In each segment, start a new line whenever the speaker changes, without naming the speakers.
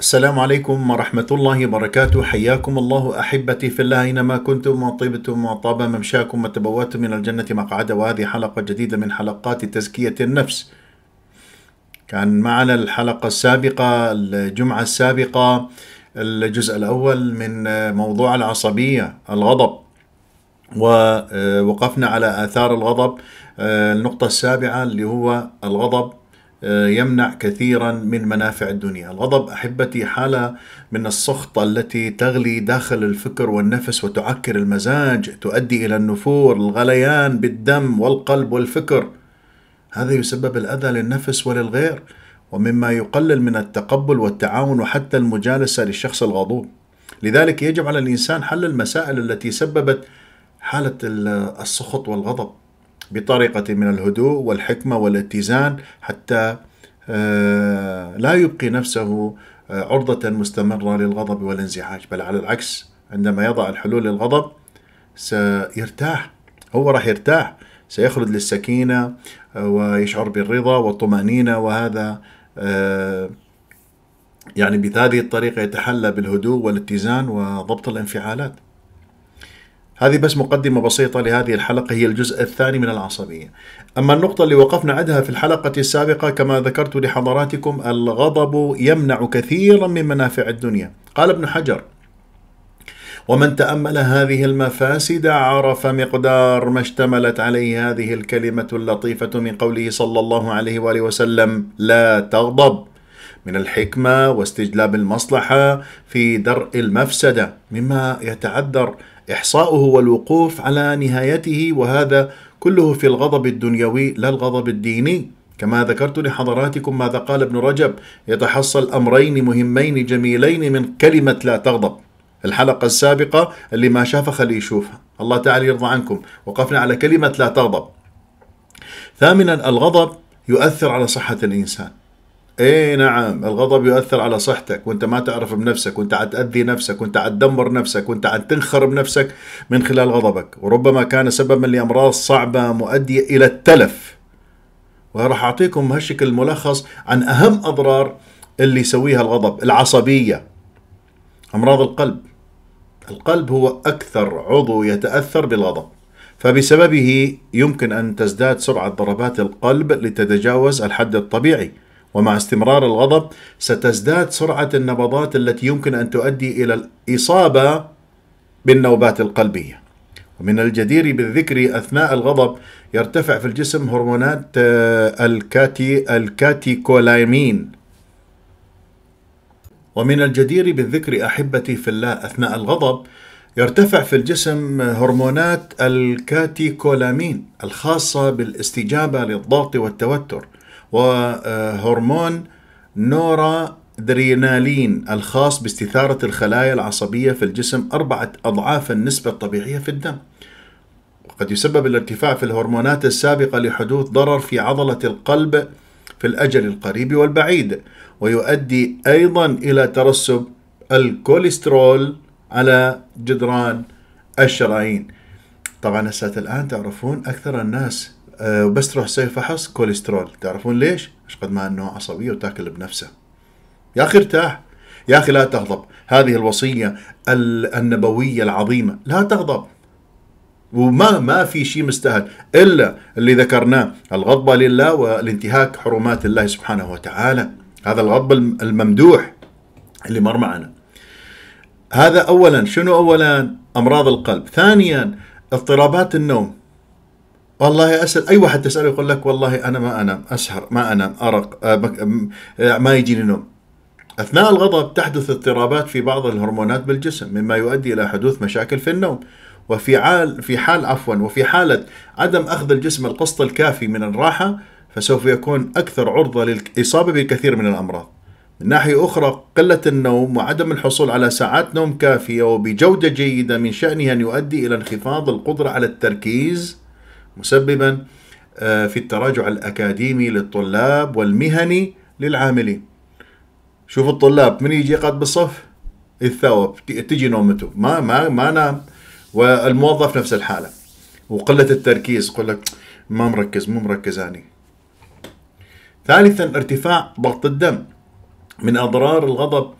السلام عليكم ورحمة الله وبركاته حياكم الله أحبتي في الله أينما كنتم وطيبتم وطاب ممشاكم وتبواتم من الجنة مقعدة وهذه حلقة جديدة من حلقات تزكية النفس كان معنا الحلقة السابقة الجمعة السابقة الجزء الأول من موضوع العصبية الغضب ووقفنا على آثار الغضب النقطة السابعة اللي هو الغضب آه، يمنع كثيرا من منافع الدنيا الغضب احبتي حاله من السخطه التي تغلي داخل الفكر والنفس وتعكر المزاج تؤدي الى النفور الغليان بالدم والقلب والفكر هذا يسبب الاذى للنفس وللغير ومما يقلل من التقبل والتعاون وحتى المجالسه للشخص الغضوب لذلك يجب على الانسان حل المسائل التي سببت حاله السخط والغضب بطريقة من الهدوء والحكمة والاتزان حتى آه، لا يبقي نفسه آه، عرضة مستمرة للغضب والانزعاج بل على العكس عندما يضع الحلول للغضب سيرتاح هو راح يرتاح سيخلد للسكينة آه، ويشعر بالرضا والطمأنينة وهذا يعني بهذه الطريقة يتحلى بالهدوء والاتزان وضبط الانفعالات هذه بس مقدمة بسيطة لهذه الحلقة هي الجزء الثاني من العصبية أما النقطة اللي وقفنا عندها في الحلقة السابقة كما ذكرت لحضراتكم الغضب يمنع كثيرا من منافع الدنيا قال ابن حجر ومن تأمل هذه المفاسد عرف مقدار ما اشتملت عليه هذه الكلمة اللطيفة من قوله صلى الله عليه وآله وسلم لا تغضب من الحكمة واستجلاب المصلحة في درء المفسدة مما يتعذر إحصاؤه والوقوف على نهايته وهذا كله في الغضب الدنيوي لا الغضب الديني كما ذكرت لحضراتكم ماذا قال ابن رجب يتحصل أمرين مهمين جميلين من كلمة لا تغضب الحلقة السابقة اللي ما شافها خليه يشوفها الله تعالى يرضى عنكم وقفنا على كلمة لا تغضب ثامنا الغضب يؤثر على صحة الإنسان ايه نعم الغضب يؤثر على صحتك وانت ما تعرف بنفسك وانت عتأذي نفسك وانت عتدمر نفسك وانت عتنخر نفسك من خلال غضبك وربما كان سببا لامراض صعبه مؤديه الى التلف وراح اعطيكم هالشكل ملخص عن اهم اضرار اللي يسويها الغضب العصبيه امراض القلب القلب هو اكثر عضو يتاثر بالغضب فبسببه يمكن ان تزداد سرعه ضربات القلب لتتجاوز الحد الطبيعي ومع استمرار الغضب ستزداد سرعة النبضات التي يمكن أن تؤدي إلى الإصابة بالنوبات القلبية ومن الجدير بالذكر أثناء الغضب يرتفع في الجسم هرمونات آه، الكاتي الكاتيكولايمين ومن الجدير بالذكر أحبتي في الله أثناء الغضب يرتفع في الجسم هرمونات الكاتيكولامين الخاصة بالاستجابة للضغط والتوتر وهرمون نورا درينالين الخاص باستثارة الخلايا العصبية في الجسم أربعة أضعاف النسبة الطبيعية في الدم وقد يسبب الارتفاع في الهرمونات السابقة لحدوث ضرر في عضلة القلب في الأجل القريب والبعيد ويؤدي أيضا إلى ترسب الكوليسترول على جدران الشرايين طبعا هسه الآن تعرفون أكثر الناس آه، بس تروح تسوي فحص كوليسترول تعرفون ليش؟ ايش قد ما انه عصبيه وتاكل بنفسه يا اخي ارتاح يا اخي لا تغضب هذه الوصيه النبويه العظيمه لا تغضب وما ما في شيء مستاهل الا اللي ذكرناه الغضب لله والانتهاك حرمات الله سبحانه وتعالى هذا الغضب الممدوح اللي مر معنا هذا اولا شنو اولا امراض القلب ثانيا اضطرابات النوم والله اسال اي واحد تساله يقول لك والله انا ما انام اسهر ما انام ارق آه، آه، ما يجيني نوم اثناء الغضب تحدث اضطرابات في بعض الهرمونات بالجسم مما يؤدي الى حدوث مشاكل في النوم وفي عال في حال عفوا وفي حاله عدم اخذ الجسم القسط الكافي من الراحه فسوف يكون اكثر عرضه للاصابه بكثير من الامراض من ناحية أخرى قلة النوم وعدم الحصول على ساعات نوم كافية وبجودة جيدة من شأنه أن يؤدي إلى انخفاض القدرة على التركيز مسببا آه، في التراجع الأكاديمي للطلاب والمهني للعاملين شوف الطلاب من يجي قد بالصف يتثاوب تجي نومته ما ما ما نام والموظف نفس الحالة وقلة التركيز يقول لك ما مركز مو مركز أني ثالثا ارتفاع ضغط الدم من أضرار الغضب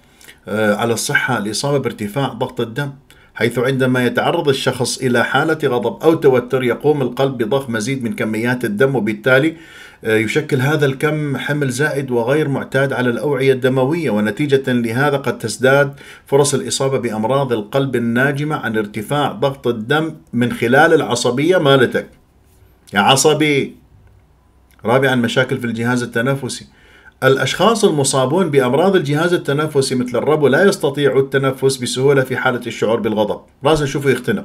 آه، على الصحة الإصابة بارتفاع ضغط الدم حيث عندما يتعرض الشخص إلى حالة غضب أو توتر يقوم القلب بضخ مزيد من كميات الدم وبالتالي آه، يشكل هذا الكم حمل زائد وغير معتاد على الأوعية الدموية ونتيجة لهذا قد تزداد فرص الإصابة بأمراض القلب الناجمة عن ارتفاع ضغط الدم من خلال العصبية مالتك يا عصبي رابعا مشاكل في الجهاز التنفسي الأشخاص المصابون بأمراض الجهاز التنفسي مثل الربو لا يستطيع التنفس بسهولة في حالة الشعور بالغضب راسا شوفوا يختنق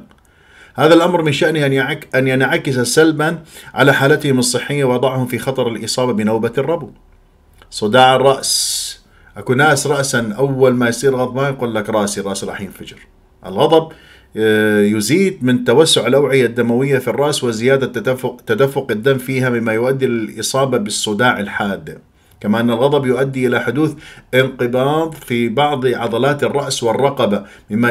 هذا الأمر من شأنه أن, يعك أن ينعكس سلبا على حالتهم الصحية وضعهم في خطر الإصابة بنوبة الربو صداع الرأس اكو ناس راسا اول ما يصير غضبان يقول لك راسي راسي راح ينفجر الغضب آه، يزيد من توسع الاوعيه الدمويه في الراس وزياده تدفق, تدفق الدم فيها مما يؤدي للاصابه بالصداع الحاد كما أن الغضب يؤدي إلى حدوث انقباض في بعض عضلات الرأس والرقبة مما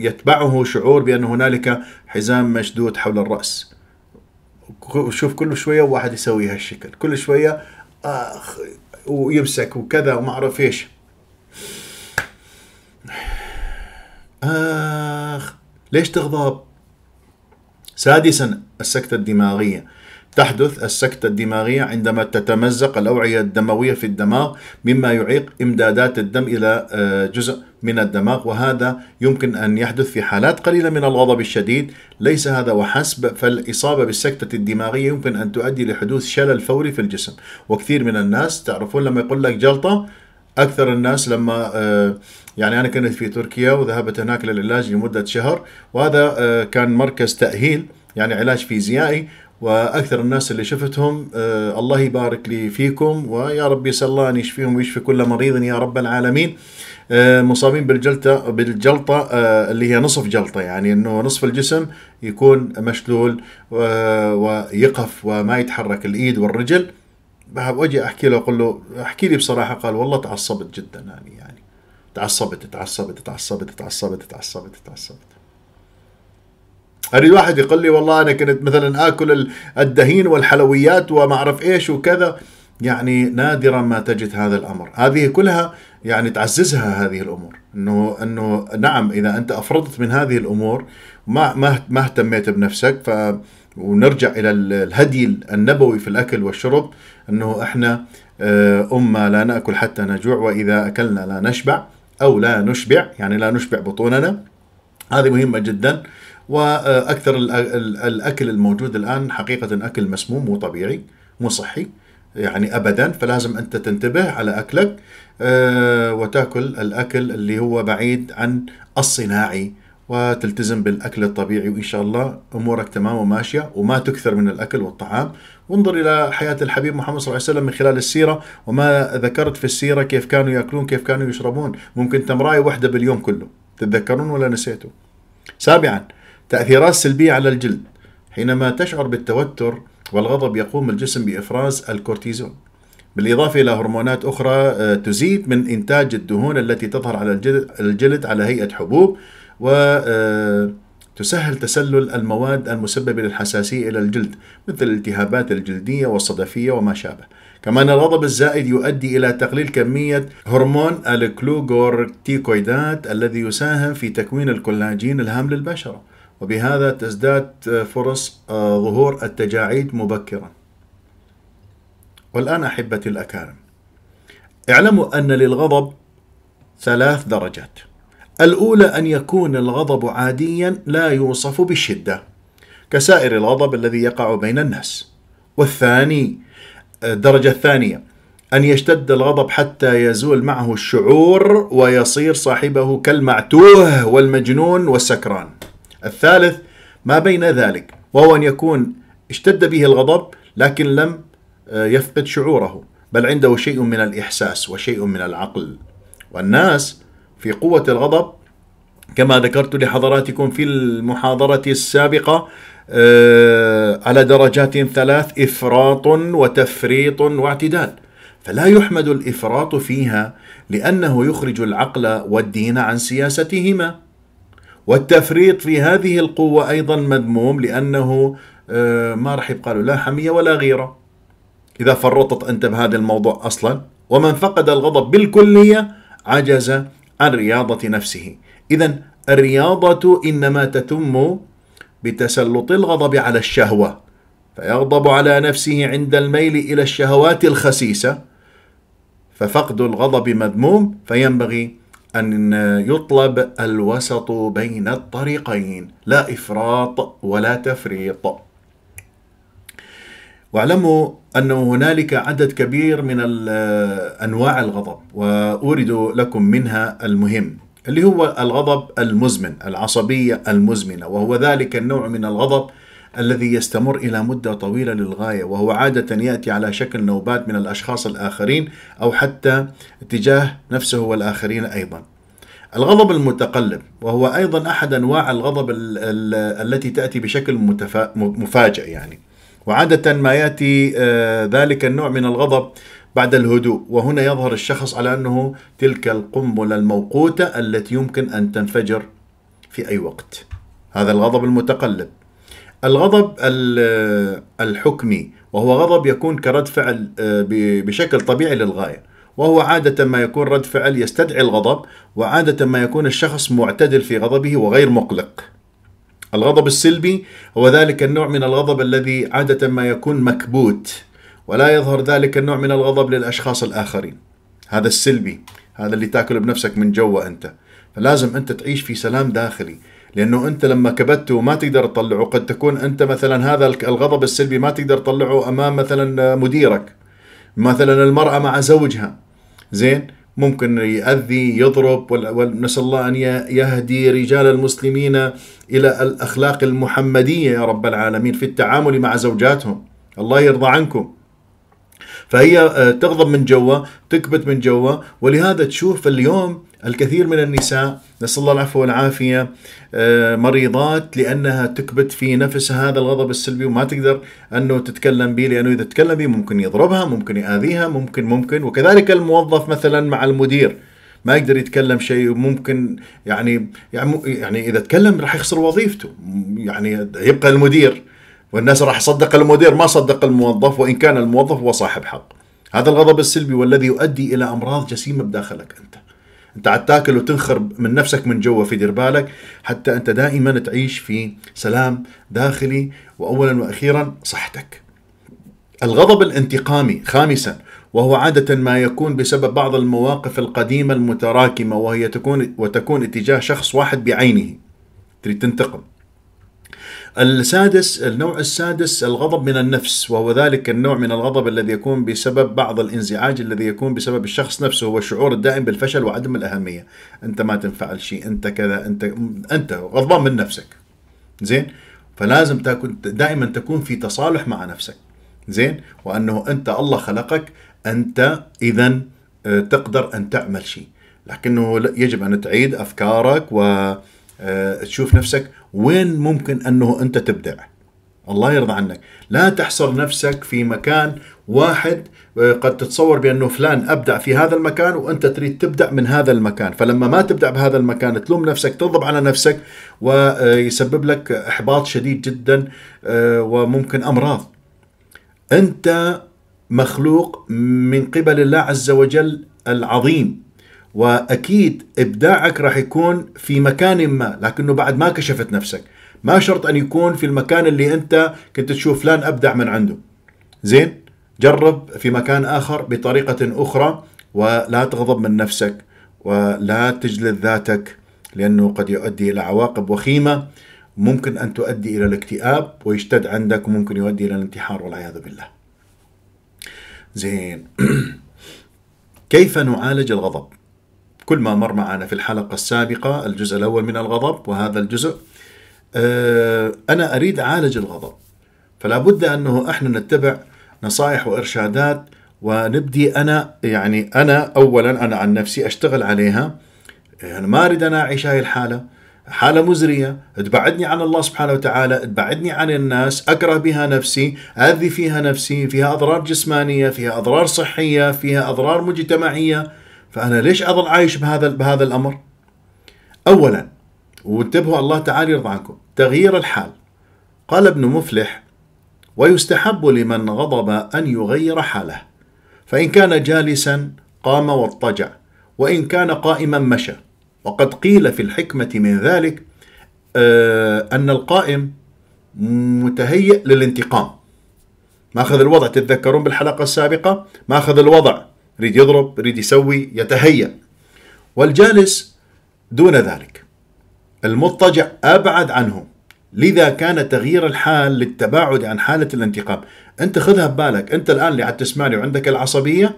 يتبعه شعور بأن هنالك حزام مشدود حول الرأس شوف كل شوية واحد يسوي هالشكل كل شوية آخ ويمسك وكذا وما أعرف إيش آخ ليش تغضب سادسا السكتة الدماغية تحدث السكتة الدماغية عندما تتمزق الأوعية الدموية في الدماغ مما يعيق إمدادات الدم إلى آه، جزء من الدماغ وهذا يمكن أن يحدث في حالات قليلة من الغضب الشديد ليس هذا وحسب فالإصابة بالسكتة الدماغية يمكن أن تؤدي لحدوث شلل فوري في الجسم وكثير من الناس تعرفون لما يقول لك جلطة اكثر الناس لما آه، يعني انا كنت في تركيا وذهبت هناك للعلاج لمده شهر وهذا آه، كان مركز تاهيل يعني علاج فيزيائي واكثر الناس اللي شفتهم آه الله يبارك لي فيكم ويا رب يسلاني يشفيهم ويشفي كل مريض يا رب العالمين آه مصابين بالجلطه بالجلطه آه اللي هي نصف جلطه يعني انه نصف الجسم يكون مشلول ويقف وما يتحرك الايد والرجل واجي احكي له اقول له احكي لي بصراحه قال والله تعصبت جدا يعني يعني تعصبت تعصبت تعصبت تعصبت تعصبت تعصبت, تعصبت. اريد واحد يقول لي والله انا كنت مثلا اكل الدهين والحلويات وما اعرف ايش وكذا يعني نادرا ما تجد هذا الامر هذه كلها يعني تعززها هذه الامور انه انه نعم اذا انت افرطت من هذه الامور ما ما ما اهتميت بنفسك ف ونرجع الى الهدي النبوي في الاكل والشرب انه احنا آه، امه لا ناكل حتى نجوع واذا اكلنا لا نشبع او لا نشبع يعني لا نشبع بطوننا هذه مهمه جدا واكثر الاكل الموجود الان حقيقه اكل مسموم مو طبيعي مو صحي يعني ابدا فلازم انت تنتبه على اكلك آه، وتاكل الاكل اللي هو بعيد عن الصناعي وتلتزم بالاكل الطبيعي وان شاء الله امورك تمام وماشيه وما تكثر من الاكل والطعام وانظر الى حياه الحبيب محمد صلى الله عليه وسلم من خلال السيره وما ذكرت في السيره كيف كانوا ياكلون كيف كانوا يشربون ممكن تمرايه واحده باليوم كله تتذكرون ولا نسيتوا سابعا تأثيرات سلبية على الجلد حينما تشعر بالتوتر والغضب يقوم الجسم بإفراز الكورتيزون بالإضافة إلى هرمونات أخرى آه، تزيد من إنتاج الدهون التي تظهر على الجلد على هيئة حبوب وتسهل آه، تسلل المواد المسببة للحساسية إلى الجلد مثل الالتهابات الجلدية والصدفية وما شابه كما أن الغضب الزائد يؤدي إلى تقليل كمية هرمون الكلوغورتيكويدات الذي يساهم في تكوين الكولاجين الهام للبشرة وبهذا تزداد فرص آه، ظهور التجاعيد مبكرا والآن أحبتي الأكارم اعلموا أن للغضب ثلاث درجات الأولى أن يكون الغضب عاديا لا يوصف بالشدة كسائر الغضب الذي يقع بين الناس والثاني آه، الدرجة الثانية أن يشتد الغضب حتى يزول معه الشعور ويصير صاحبه كالمعتوه والمجنون والسكران الثالث ما بين ذلك وهو أن يكون اشتد به الغضب لكن لم آه، يفقد شعوره بل عنده شيء من الإحساس وشيء من العقل والناس في قوة الغضب كما ذكرت لحضراتكم في المحاضرة السابقة آه، على درجات ثلاث إفراط وتفريط واعتدال فلا يحمد الإفراط فيها لأنه يخرج العقل والدين عن سياستهما والتفريط في هذه القوة أيضا مذموم لأنه آه، ما راح يبقى له لا حمية ولا غيرة إذا فرطت أنت بهذا الموضوع أصلا ومن فقد الغضب بالكلية عجز عن رياضة نفسه إذا الرياضة إنما تتم بتسلط الغضب على الشهوة فيغضب على نفسه عند الميل إلى الشهوات الخسيسة ففقد الغضب مذموم فينبغي أن يطلب الوسط بين الطريقين لا إفراط ولا تفريط واعلموا أن هنالك عدد كبير من أنواع الغضب وأورد لكم منها المهم اللي هو الغضب المزمن العصبية المزمنة وهو ذلك النوع من الغضب الذي يستمر إلى مدة طويلة للغاية وهو عادة يأتي على شكل نوبات من الأشخاص الآخرين أو حتى اتجاه نفسه والآخرين أيضا الغضب المتقلب وهو أيضا أحد أنواع الغضب الـ الـ التي تأتي بشكل متفا... مفاجئ يعني وعادة ما يأتي آه، ذلك النوع من الغضب بعد الهدوء وهنا يظهر الشخص على أنه تلك القنبلة الموقوتة التي يمكن أن تنفجر في أي وقت هذا الغضب المتقلب الغضب الحكمي وهو غضب يكون كرد فعل آه، بشكل طبيعي للغاية وهو عادة ما يكون رد فعل يستدعي الغضب وعادة ما يكون الشخص معتدل في غضبه وغير مقلق الغضب السلبي هو ذلك النوع من الغضب الذي عادة ما يكون مكبوت ولا يظهر ذلك النوع من الغضب للأشخاص الآخرين هذا السلبي هذا اللي تاكله بنفسك من جوا أنت فلازم أنت تعيش في سلام داخلي لانه انت لما كبته وما تقدر تطلعه قد تكون انت مثلا هذا الغضب السلبي ما تقدر تطلعه امام مثلا مديرك مثلا المراه مع زوجها زين ممكن يؤذي يضرب ونسال الله ان يهدي رجال المسلمين الى الاخلاق المحمديه يا رب العالمين في التعامل مع زوجاتهم الله يرضى عنكم فهي آه، تغضب من جوا تكبت من جوا ولهذا تشوف اليوم الكثير من النساء نسأل الله العفو والعافية آه، مريضات لأنها تكبت في نفسها هذا الغضب السلبي وما تقدر أنه تتكلم به لأنه إذا تكلم به ممكن يضربها ممكن يآذيها ممكن ممكن وكذلك الموظف مثلا مع المدير ما يقدر يتكلم شيء وممكن يعني يعني, يعني اذا تكلم راح يخسر وظيفته يعني يبقى المدير والناس راح تصدق المدير ما صدق الموظف وإن كان الموظف هو صاحب حق هذا الغضب السلبي والذي يؤدي إلى أمراض جسيمة بداخلك أنت انت عاد تاكل وتنخر من نفسك من جوا في دير بالك حتى انت دائما تعيش في سلام داخلي واولا واخيرا صحتك. الغضب الانتقامي خامسا وهو عادة ما يكون بسبب بعض المواقف القديمة المتراكمة وهي تكون وتكون اتجاه شخص واحد بعينه تريد تنتقم السادس النوع السادس الغضب من النفس وهو ذلك النوع من الغضب الذي يكون بسبب بعض الانزعاج الذي يكون بسبب الشخص نفسه هو الشعور الدائم بالفشل وعدم الأهمية أنت ما تنفع شيء أنت كذا أنت أنت غضبان من نفسك زين فلازم تكون دائما تكون في تصالح مع نفسك زين وأنه أنت الله خلقك أنت إذا آه، تقدر أن تعمل شيء لكنه يجب أن تعيد أفكارك و آه، تشوف نفسك وين ممكن انه انت تبدع الله يرضى عنك لا تحصر نفسك في مكان واحد آه، قد تتصور بانه فلان ابدع في هذا المكان وانت تريد تبدع من هذا المكان فلما ما تبدع بهذا المكان تلوم نفسك تغضب على نفسك ويسبب آه، لك احباط شديد جدا وممكن امراض انت مخلوق من قبل الله عز وجل العظيم واكيد ابداعك راح يكون في مكان ما لكنه بعد ما كشفت نفسك ما شرط ان يكون في المكان اللي انت كنت تشوف فلان ابدع من عنده زين جرب في مكان اخر بطريقه اخرى ولا تغضب من نفسك ولا تجلد ذاتك لانه قد يؤدي الى عواقب وخيمه ممكن ان تؤدي الى الاكتئاب ويشتد عندك وممكن يؤدي الى الانتحار والعياذ بالله زين كيف نعالج الغضب كل ما مر معنا في الحلقة السابقة الجزء الأول من الغضب وهذا الجزء آه، أنا أريد أعالج الغضب فلا بد أنه إحنا نتبع نصائح وإرشادات ونبدي أنا يعني أنا أولا أنا عن نفسي أشتغل عليها أنا ما أريد أنا أعيش هاي الحالة حالة مزرية تبعدني عن الله سبحانه وتعالى تبعدني عن الناس أكره بها نفسي أذي فيها نفسي فيها أضرار جسمانية فيها أضرار صحية فيها أضرار مجتمعية فأنا ليش أظل عايش بهذا بهذا الأمر؟ أولا وانتبهوا الله تعالى يرضى عنكم تغيير الحال قال ابن مفلح ويستحب لمن غضب أن يغير حاله فإن كان جالسا قام واضطجع وإن كان قائما مشى وقد قيل في الحكمة من ذلك آه، أن القائم متهيئ للانتقام ماخذ الوضع تتذكرون بالحلقة السابقة ماخذ الوضع يريد يضرب يريد يسوي يتهيأ والجالس دون ذلك المضطجع أبعد عنه لذا كان تغيير الحال للتباعد عن حالة الانتقام أنت خذها ببالك أنت الآن اللي عاد تسمعني وعندك العصبية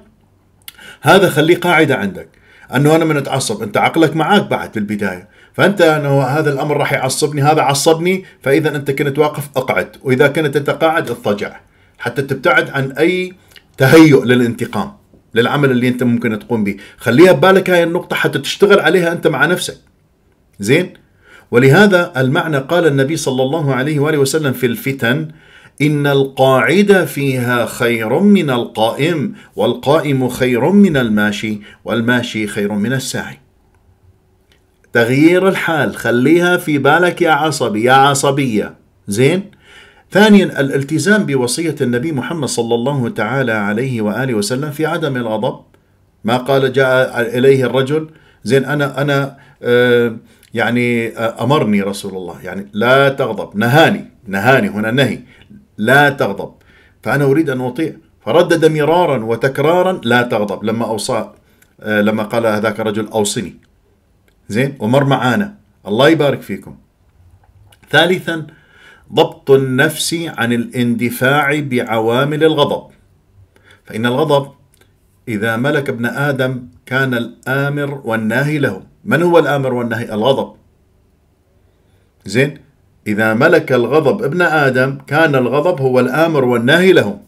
هذا خليه قاعدة عندك أنه أنا من أتعصب أنت عقلك معاك بعد في البداية فأنت أنه هذا الأمر راح يعصبني هذا عصبني فإذا أنت كنت واقف أقعد وإذا كنت أنت قاعد اضطجع حتى تبتعد عن أي تهيؤ للانتقام للعمل اللي انت ممكن تقوم به خليها ببالك هاي النقطة حتى تشتغل عليها انت مع نفسك زين ولهذا المعنى قال النبي صلى الله عليه وآله وسلم في الفتن إن القاعدة فيها خير من القائم والقائم خير من الماشي والماشي خير من الساعي تغيير الحال خليها في بالك يا عصبي يا عصبية زين ثانيا الالتزام بوصية النبي محمد صلى الله تعالى عليه وآله وسلم في عدم الغضب ما قال جاء إليه الرجل زين أنا أنا آه، يعني آه، أمرني رسول الله يعني لا تغضب نهاني نهاني هنا نهي لا تغضب فأنا أريد أن أطيع فردد مرارا وتكرارا لا تغضب لما أوصى آه، لما قال هذاك الرجل أوصني زين ومر معانا الله يبارك فيكم ثالثا ضبط النفس عن الاندفاع بعوامل الغضب فإن الغضب إذا ملك ابن آدم كان الآمر والناهي له من هو الآمر والناهي؟ الغضب زين إذا ملك الغضب ابن آدم كان الغضب هو الآمر والناهي له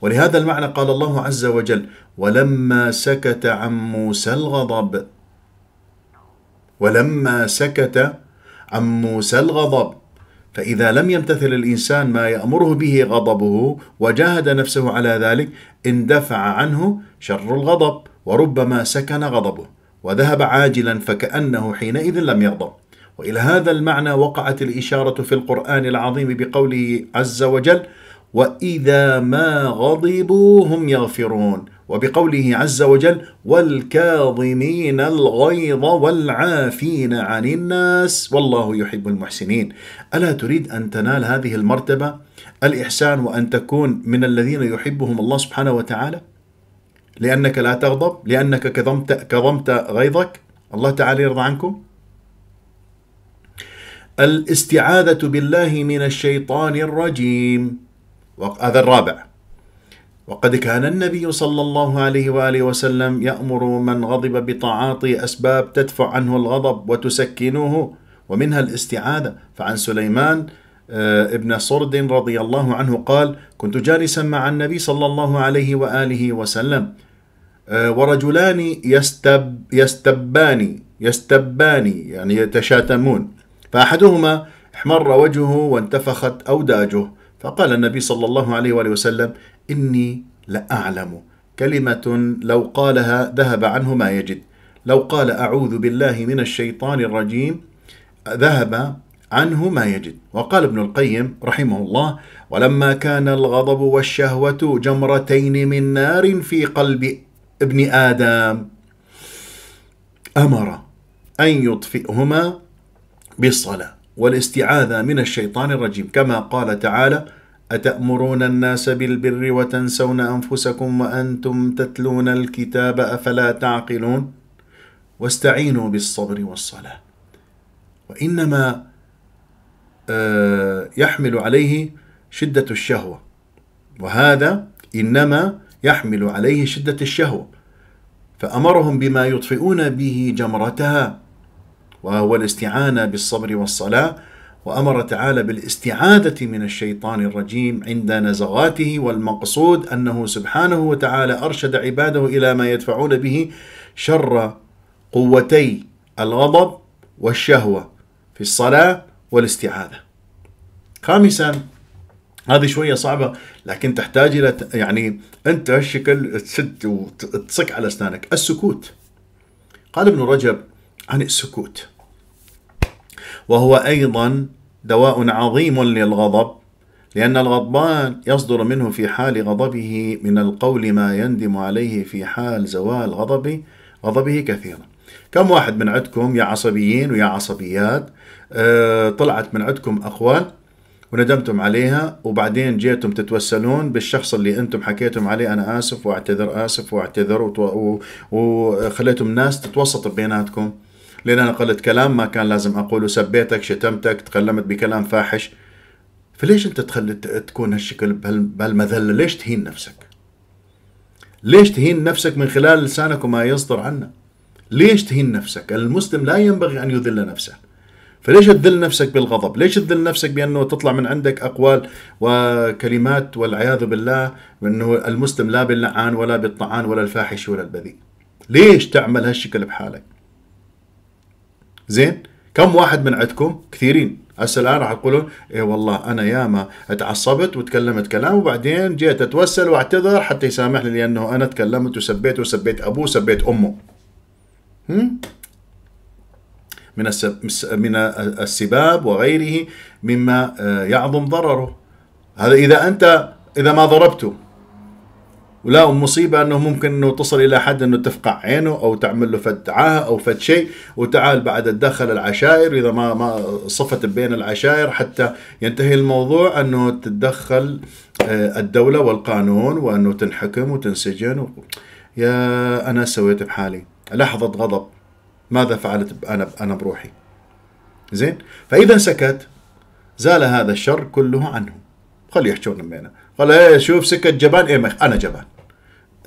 ولهذا المعنى قال الله عز وجل ولما سكت عن موسى الغضب ولما سكت عن موسى الغضب فإذا لم يمتثل الإنسان ما يأمره به غضبه وجاهد نفسه على ذلك اندفع عنه شر الغضب وربما سكن غضبه وذهب عاجلا فكأنه حينئذ لم يغضب والى هذا المعنى وقعت الاشاره في القران العظيم بقوله عز وجل واذا ما غضبوا هم يغفرون وبقوله عز وجل والكاظمين الغيظ والعافين عن الناس والله يحب المحسنين ألا تريد أن تنال هذه المرتبة الإحسان وأن تكون من الذين يحبهم الله سبحانه وتعالى لأنك لا تغضب لأنك كظمت, كظمت غيظك الله تعالى يرضى عنكم الاستعاذة بالله من الشيطان الرجيم هذا الرابع وقد كان النبي صلى الله عليه واله وسلم يامر من غضب بتعاطي اسباب تدفع عنه الغضب وتسكنه ومنها الاستعاذه فعن سليمان آه، ابن صرد رضي الله عنه قال كنت جالسا مع النبي صلى الله عليه واله وسلم آه، ورجلان يستب يستبان يستبان يعني يتشاتمون فاحدهما احمر وجهه وانتفخت اوداجه فقال النبي صلى الله عليه واله وسلم إني لأعلم كلمة لو قالها ذهب عنه ما يجد لو قال أعوذ بالله من الشيطان الرجيم ذهب عنه ما يجد وقال ابن القيم رحمه الله ولما كان الغضب والشهوة جمرتين من نار في قلب ابن آدم أمر أن يطفئهما بالصلاة والاستعاذة من الشيطان الرجيم كما قال تعالى أتأمرون الناس بالبر وتنسون أنفسكم وأنتم تتلون الكتاب أفلا تعقلون واستعينوا بالصبر والصلاة وإنما آه، يحمل عليه شدة الشهوة وهذا إنما يحمل عليه شدة الشهوة فأمرهم بما يطفئون به جمرتها وهو الاستعانة بالصبر والصلاة وأمر تعالى بالاستعادة من الشيطان الرجيم عند نزغاته والمقصود أنه سبحانه وتعالى أرشد عباده إلى ما يدفعون به شر قوتي الغضب والشهوة في الصلاة والاستعاذة خامسا هذه شوية صعبة لكن تحتاج إلى يعني أنت هالشكل تسد وتصك على أسنانك السكوت قال ابن رجب عن السكوت وهو أيضا دواء عظيم للغضب لأن الغضبان يصدر منه في حال غضبه من القول ما يندم عليه في حال زوال غضبه غضبه كثيرا كم واحد من عندكم يا عصبيين ويا عصبيات آه، طلعت من عندكم أقوال وندمتم عليها وبعدين جيتم تتوسلون بالشخص اللي انتم حكيتم عليه انا اسف واعتذر اسف واعتذر وخليتم الناس تتوسط بيناتكم لأن أنا قلت كلام ما كان لازم أقوله سبيتك شتمتك تكلمت بكلام فاحش فليش أنت تخلي تكون هالشكل بهالمذلة ليش تهين نفسك ليش تهين نفسك من خلال لسانك وما يصدر عنه ليش تهين نفسك المسلم لا ينبغي أن يذل نفسه فليش تذل نفسك بالغضب ليش تذل نفسك بأنه تطلع من عندك أقوال وكلمات والعياذ بالله أنه المسلم لا باللعان ولا بالطعان ولا الفاحش ولا البذيء ليش تعمل هالشكل بحالك زين كم واحد من عندكم كثيرين هسه الان راح تقولون اي والله انا ياما اتعصبت وتكلمت كلام وبعدين جيت اتوسل واعتذر حتى يسامحني لانه انا تكلمت وسبيت وسبيت ابوه وسبيت امه. هم؟ من من السباب وغيره مما آه، يعظم ضرره. هذا اذا انت اذا ما ضربته ولا مصيبه انه ممكن انه تصل الى حد انه تفقع عينه او تعمل له فد عاهه او فد شيء وتعال بعد تدخل العشائر اذا ما ما صفت بين العشائر حتى ينتهي الموضوع انه تتدخل آه، الدوله والقانون وانه تنحكم وتنسجن و... يا انا سويت بحالي لحظه غضب ماذا فعلت انا انا بروحي زين فاذا سكت زال هذا الشر كله عنه خليه يحجون منه قال ايه شوف سكت جبان ايه مخ انا جبان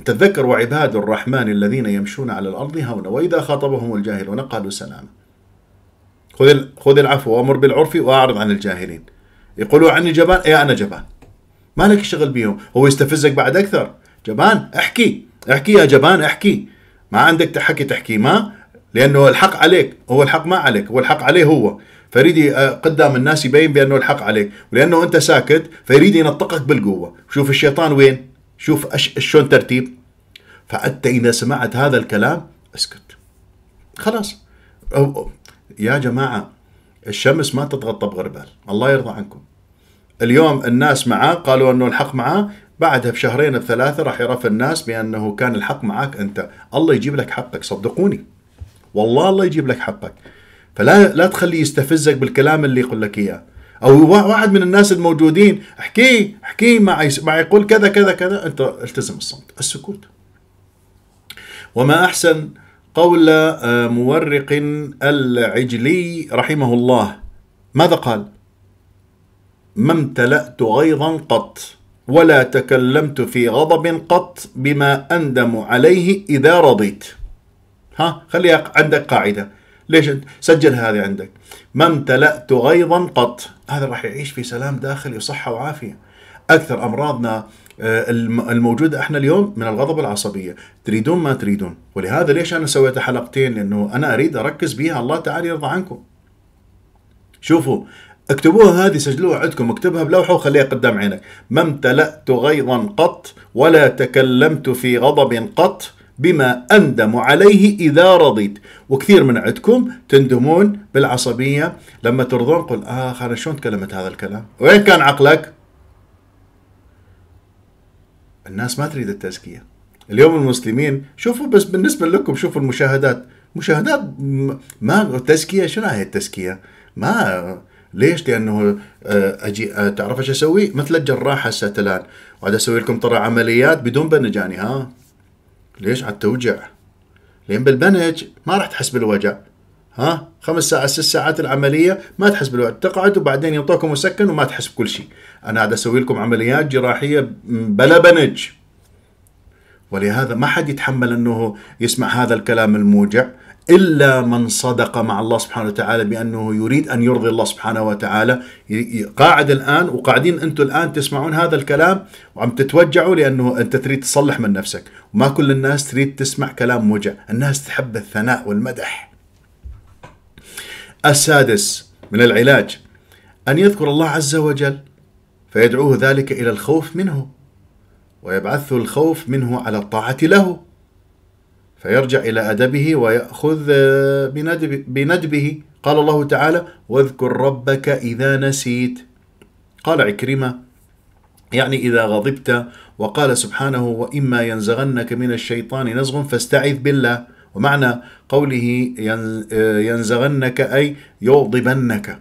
تذكر وعباد الرحمن الذين يمشون على الأرض هونا وإذا خاطبهم الجاهلون قالوا سلاما خذ خذ العفو وامر بالعرف واعرض عن الجاهلين يقولوا عني جبان يا إيه، انا جبان ما لك شغل بيهم هو يستفزك بعد اكثر جبان احكي احكي يا جبان احكي ما عندك حكي تحكي ما لانه الحق عليك هو الحق ما عليك هو الحق عليه هو فريد آه، قدام الناس يبين بانه الحق عليك ولانه انت ساكت فيريد ينطقك بالقوه شوف الشيطان وين شوف أش شلون ترتيب فأنت إذا سمعت هذا الكلام اسكت خلاص أو يا جماعة الشمس ما تضغط بغربال الله يرضى عنكم اليوم الناس معاه قالوا أنه الحق معاه بعدها بشهرين بثلاثة راح يرف الناس بأنه كان الحق معك أنت الله يجيب لك حقك صدقوني والله الله يجيب لك حقك فلا لا تخليه يستفزك بالكلام اللي يقول لك إياه او واحد من الناس الموجودين احكي احكي مع مع يقول كذا كذا كذا انت التزم الصمت السكوت وما احسن قول آه، مورق العجلي رحمه الله ماذا قال ما امتلأت غيظا قط ولا تكلمت في غضب قط بما أندم عليه إذا رضيت ها خليها عندك قاعدة ليش انت سجل هذه عندك ما امتلأت غيظا قط هذا راح يعيش في سلام داخلي وصحة وعافية أكثر أمراضنا آه، الموجودة احنا اليوم من الغضب العصبية تريدون ما تريدون ولهذا ليش أنا سويت حلقتين لأنه أنا أريد أركز بها الله تعالى يرضى عنكم شوفوا اكتبوها هذه سجلوها عندكم اكتبها بلوحة وخليها قدام عينك ما امتلأت غيظا قط ولا تكلمت في غضب قط بما أندم عليه إذا رضيت وكثير من عندكم تندمون بالعصبية لما ترضون قل آخ آه، أنا شلون تكلمت هذا الكلام وين كان عقلك الناس ما تريد التزكية اليوم المسلمين شوفوا بس بالنسبة لكم شوفوا المشاهدات مشاهدات ما التزكية شنو هي التزكية ما ليش؟ لانه آه، اجي آه، تعرف ايش اسوي؟ مثل الجراح هسه الان، وعاد اسوي لكم ترى عمليات بدون بنجاني ها ليش عاد توجع لان بالبنج ما راح تحس بالوجع ها خمس ساعات ست ساعات العمليه ما تحس بالوجع تقعد وبعدين يعطوكم مسكن وما تحس بكل شيء انا قاعد اسوي لكم عمليات جراحيه بلا بنج ولهذا ما حد يتحمل انه يسمع هذا الكلام الموجع إلا من صدق مع الله سبحانه وتعالى بأنه يريد أن يرضي الله سبحانه وتعالى قاعد الآن وقاعدين أنتم الآن تسمعون هذا الكلام وعم تتوجعوا لأنه أنت تريد تصلح من نفسك وما كل الناس تريد تسمع كلام موجع الناس تحب الثناء والمدح السادس من العلاج أن يذكر الله عز وجل فيدعوه ذلك إلى الخوف منه ويبعثه الخوف منه على الطاعة له فيرجع إلى أدبه ويأخذ آه، بندب بندبه قال الله تعالى واذكر ربك إذا نسيت قال عكرمة يعني إذا غضبت وقال سبحانه وإما ينزغنك من الشيطان نزغ فاستعذ بالله ومعنى قوله آه، ينزغنك أي يغضبنك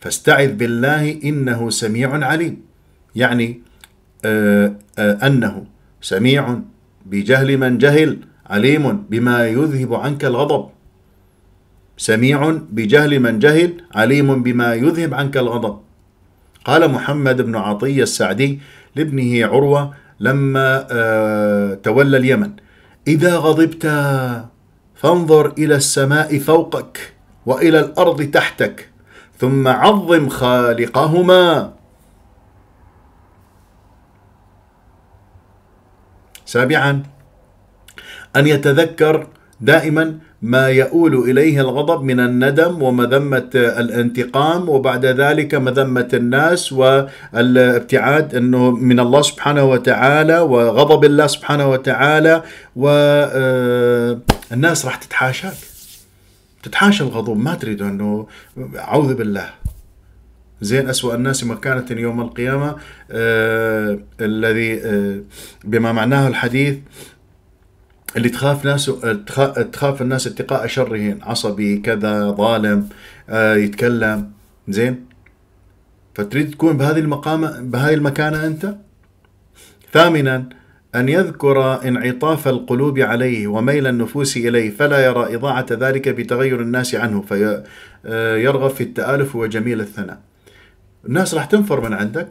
فاستعذ بالله إنه سميع عليم يعني آه، أنه سميع بجهل من جهل عليم بما يذهب عنك الغضب سميع بجهل من جهل عليم بما يذهب عنك الغضب قال محمد بن عطية السعدي لابنه عروة لما آه، تولى اليمن إذا غضبت فانظر إلى السماء فوقك وإلى الأرض تحتك ثم عظم خالقهما سابعا أن يتذكر دائما ما يؤول إليه الغضب من الندم ومذمة الانتقام وبعد ذلك مذمة الناس والابتعاد أنه من الله سبحانه وتعالى وغضب الله سبحانه وتعالى والناس آه، راح تتحاشاك تتحاشى الغضب ما تريد أنه أعوذ بالله زين أسوأ الناس مكانة يوم القيامة آه الذي آه بما معناه الحديث اللي تخاف ناس تخاف الناس اتقاء شرهم عصبي كذا ظالم آه، يتكلم زين فتريد تكون بهذه المقامة بهذه المكانة أنت ثامنا أن يذكر انعطاف القلوب عليه وميل النفوس إليه فلا يرى إضاعة ذلك بتغير الناس عنه فيرغب آه، في التآلف وجميل الثناء الناس راح تنفر من عندك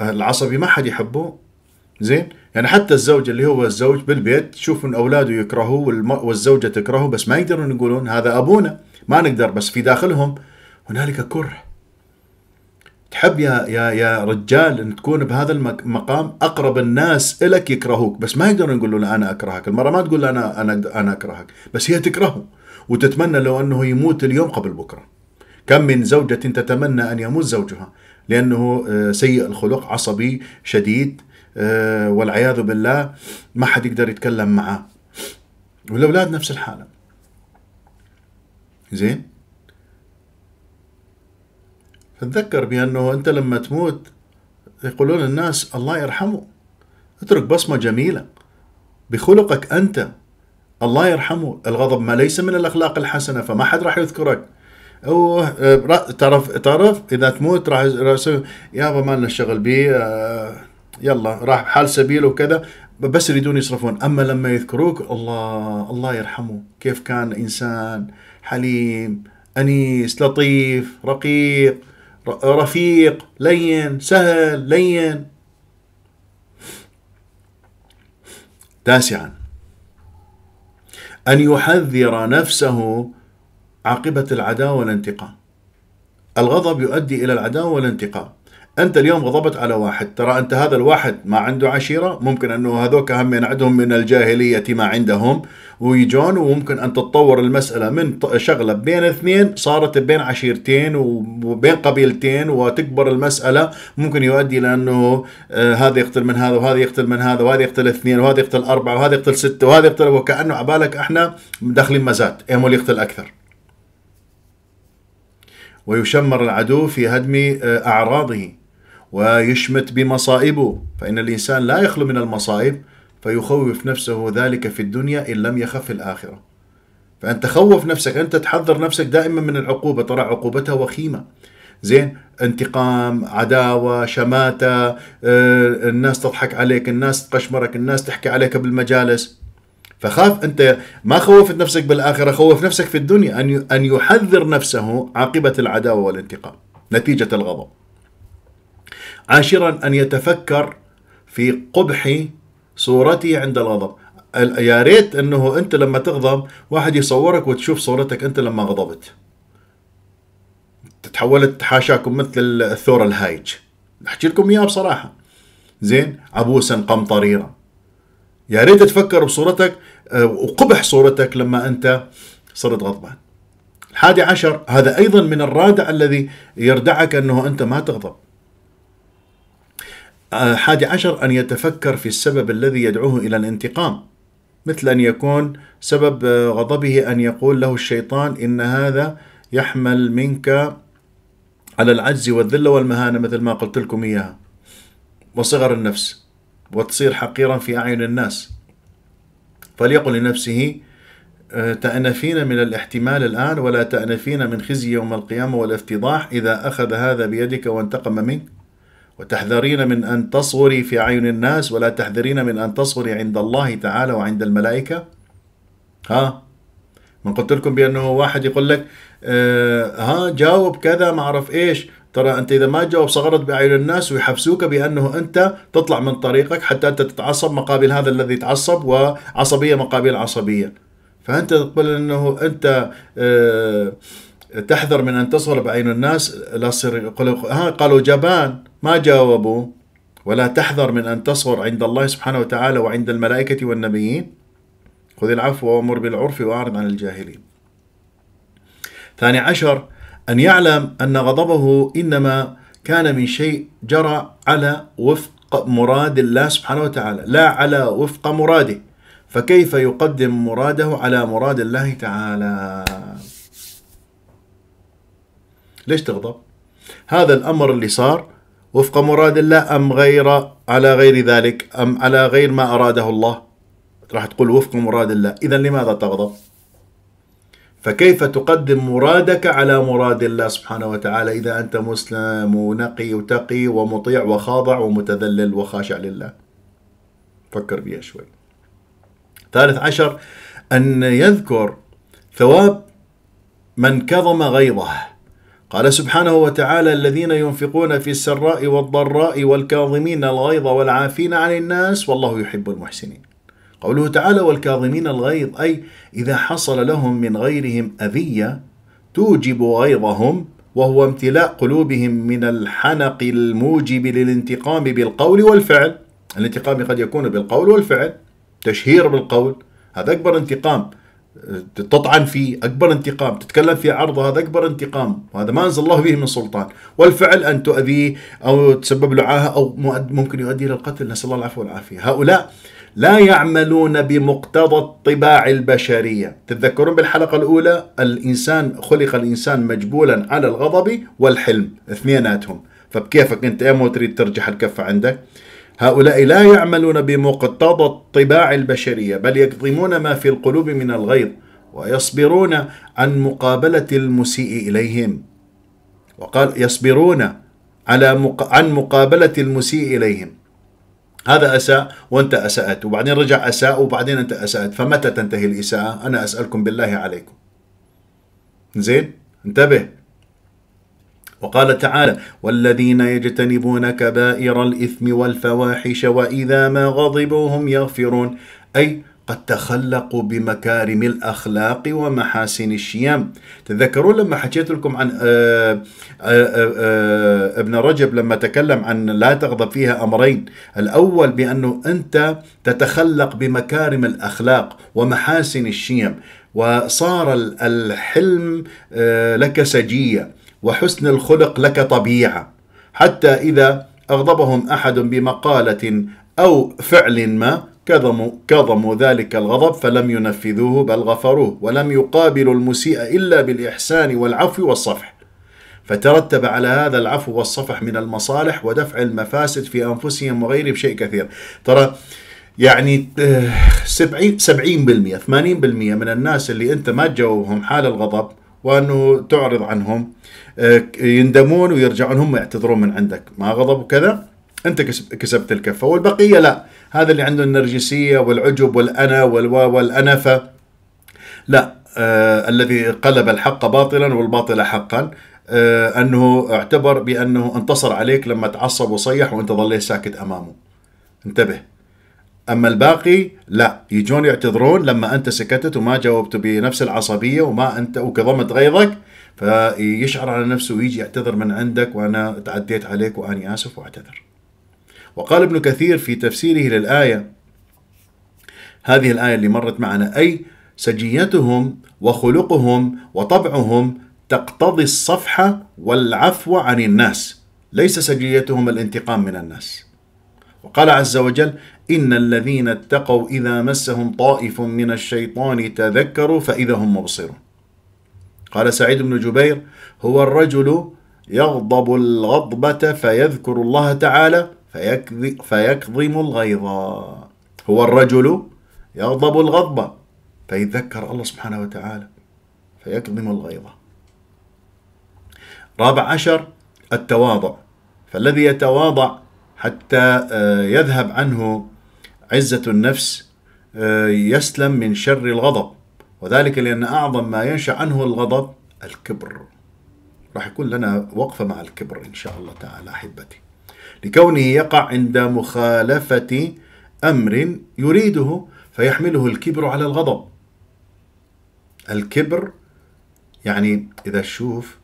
العصبي ما حد يحبه زين يعني حتى الزوج اللي هو الزوج بالبيت تشوف ان اولاده يكرهوه والزوجه تكرهه بس ما يقدرون يقولون هذا ابونا ما نقدر بس في داخلهم هنالك كره تحب يا يا يا رجال ان تكون بهذا المقام اقرب الناس الك يكرهوك بس ما يقدرون يقولون انا اكرهك المره ما تقول انا انا انا اكرهك بس هي تكرهه وتتمنى لو انه يموت اليوم قبل بكره كم من زوجه تتمنى ان يموت زوجها لانه آه، سيء الخلق عصبي شديد آه، والعياذ بالله ما حد يقدر يتكلم معاه والأولاد نفس الحالة زين فتذكر بأنه أنت لما تموت يقولون الناس الله يرحمه اترك بصمة جميلة بخلقك أنت الله يرحمه الغضب ما ليس من الأخلاق الحسنة فما حد راح يذكرك او آه، تعرف تعرف اذا تموت راح يابا ما لنا شغل بيه آه، يلا راح بحال سبيله وكذا بس يريدون يصرفون اما لما يذكروك الله الله يرحمه كيف كان انسان حليم انيس لطيف رقيق رفيق لين سهل لين تاسعا ان يحذر نفسه عاقبه العداوه والانتقام الغضب يؤدي الى العداوه والانتقام انت اليوم غضبت على واحد ترى انت هذا الواحد ما عنده عشيره ممكن انه هذوك هم عندهم من الجاهليه ما عندهم ويجون وممكن ان تتطور المساله من شغله بين اثنين صارت بين عشيرتين وبين قبيلتين وتكبر المساله ممكن يؤدي الى انه آه، هذا يقتل من هذا وهذا يقتل من هذا وهذا يقتل اثنين وهذا يقتل اربعه وهذا يقتل سته وهذا يقتل وكانه عبالك احنا داخلين مزاد اي اللي يقتل اكثر ويشمر العدو في هدم آه، اعراضه ويشمت بمصائبه فإن الإنسان لا يخلو من المصائب فيخوف نفسه ذلك في الدنيا إن لم يخف الآخرة فأنت خوف نفسك أنت تحذر نفسك دائما من العقوبة ترى عقوبتها وخيمة زين انتقام عداوة شماتة آه، الناس تضحك عليك الناس تقشمرك الناس تحكي عليك بالمجالس فخاف أنت ما خوفت نفسك بالآخرة خوف نفسك في الدنيا أن أن يحذر نفسه عاقبة العداوة والانتقام نتيجة الغضب عاشرا أن يتفكر في قبح صورته عند الغضب يا ريت انه انت لما تغضب واحد يصورك وتشوف صورتك انت لما غضبت تتحولت حاشاكم مثل الثور الهايج احكي لكم اياها بصراحه زين عبوسا قمطريرا يا ريت تفكر بصورتك آه، وقبح صورتك لما انت صرت غضبان الحادي عشر هذا ايضا من الرادع الذي يردعك انه انت ما تغضب حادي عشر أن يتفكر في السبب الذي يدعوه إلى الانتقام مثل أن يكون سبب غضبه أن يقول له الشيطان إن هذا يحمل منك على العجز والذلة والمهانة مثل ما قلت لكم إياها وصغر النفس وتصير حقيرا في أعين الناس فليقل لنفسه آه، تأنفين من الاحتمال الآن ولا تأنفين من خزي يوم القيامة والافتضاح إذا أخذ هذا بيدك وانتقم منك وتحذرين من أن تصغري في أعين الناس ولا تحذرين من أن تصغري عند الله تعالى وعند الملائكة ها من قلت لكم بأنه واحد يقول لك آه ها جاوب كذا ما أعرف إيش ترى أنت إذا ما تجاوب صغرت بأعين الناس ويحبسوك بأنه أنت تطلع من طريقك حتى أنت تتعصب مقابل هذا الذي تعصب وعصبية مقابل عصبية فأنت تقول أنه أنت آه تحذر من أن تصغر بعين الناس لا تصير ها قالوا جبان ما جاوبوا ولا تحذر من أن تصغر عند الله سبحانه وتعالى وعند الملائكة والنبيين خذ العفو وأمر بالعرف وأعرض عن الجاهلين ثاني عشر أن يعلم أن غضبه إنما كان من شيء جرى على وفق مراد الله سبحانه وتعالى لا على وفق مراده فكيف يقدم مراده على مراد الله تعالى ليش تغضب هذا الأمر اللي صار وفق مراد الله أم غير على غير ذلك أم على غير ما أراده الله راح تقول وفق مراد الله إذا لماذا تغضب فكيف تقدم مرادك على مراد الله سبحانه وتعالى إذا أنت مسلم ونقي وتقي ومطيع وخاضع ومتذلل وخاشع لله فكر بيها شوي ثالث عشر أن يذكر ثواب من كظم غيظه قال سبحانه وتعالى الذين ينفقون في السراء والضراء والكاظمين الغيظ والعافين عن الناس والله يحب المحسنين قوله تعالى والكاظمين الغيظ أي إذا حصل لهم من غيرهم أذية توجب غيظهم وهو امتلاء قلوبهم من الحنق الموجب للانتقام بالقول والفعل الانتقام قد يكون بالقول والفعل تشهير بالقول هذا أكبر انتقام تطعن فيه أكبر انتقام تتكلم في عرضه هذا أكبر انتقام وهذا ما أنزل الله به من سلطان والفعل أن تؤذيه أو تسبب له عاهة أو ممكن يؤدي إلى القتل نسأل الله العفو والعافية هؤلاء لا يعملون بمقتضى الطباع البشرية تتذكرون بالحلقة الأولى الإنسان خلق الإنسان مجبولا على الغضب والحلم اثنيناتهم فبكيفك أنت يا مو تريد ترجح الكفة عندك هؤلاء لا يعملون بمقتضى الطباع البشريه بل يكظمون ما في القلوب من الغيظ ويصبرون عن مقابله المسيء اليهم وقال يصبرون على مق... عن مقابله المسيء اليهم هذا اساء وانت اسات وبعدين رجع اساء وبعدين انت اسات فمتى تنتهي الاساءه انا اسالكم بالله عليكم زين انتبه وقال تعالى والذين يجتنبون كبائر الإثم والفواحش وإذا ما غضبوا هم يغفرون أي قد تخلقوا بمكارم الأخلاق ومحاسن الشيم تذكرون لما حكيت لكم عن آآ آه، آآ آه، آآ آه، ابن رجب لما تكلم عن لا تغضب فيها أمرين الأول بأنه أنت تتخلق بمكارم الأخلاق ومحاسن الشيم وصار الحلم لك سجيه وحسن الخلق لك طبيعة حتى إذا أغضبهم أحد بمقالة أو فعل ما كظموا, كظموا ذلك الغضب فلم ينفذوه بل غفروه ولم يقابلوا المسيء إلا بالإحسان والعفو والصفح فترتب على هذا العفو والصفح من المصالح ودفع المفاسد في أنفسهم وغيرهم شيء كثير ترى يعني 70 70% 80% من الناس اللي انت ما تجاوبهم حال الغضب وانه تعرض عنهم يندمون ويرجعون هم يعتذرون من عندك ما غضب وكذا انت كسبت الكفه والبقيه لا هذا اللي عنده النرجسيه والعجب والانا والوا والانفه لا آه الذي قلب الحق باطلا والباطل حقا آه انه اعتبر بانه انتصر عليك لما تعصب وصيح وانت ظليت ساكت امامه انتبه اما الباقي لا يجون يعتذرون لما انت سكتت وما جاوبت بنفس العصبيه وما انت وكظمت غيظك فيشعر على نفسه ويجي يعتذر من عندك وانا تعديت عليك واني اسف واعتذر. وقال ابن كثير في تفسيره للايه هذه الايه اللي مرت معنا اي سجيتهم وخلقهم وطبعهم تقتضي الصفح والعفو عن الناس ليس سجيتهم الانتقام من الناس وقال عز وجل إن الذين اتقوا إذا مسهم طائف من الشيطان تذكروا فإذا هم مبصرون قال سعيد بن جبير هو الرجل يغضب الغضبة فيذكر الله تعالى فيكظم الغيظ هو الرجل يغضب الغضبة فيذكر الله سبحانه وتعالى فيكظم الغيظ رابع عشر التواضع فالذي يتواضع حتى آه، يذهب عنه عزة النفس آه، يسلم من شر الغضب وذلك لأن أعظم ما ينشأ عنه الغضب الكبر راح يكون لنا وقفة مع الكبر إن شاء الله تعالى أحبتي لكونه يقع عند مخالفة أمر يريده فيحمله الكبر على الغضب الكبر يعني إذا شوف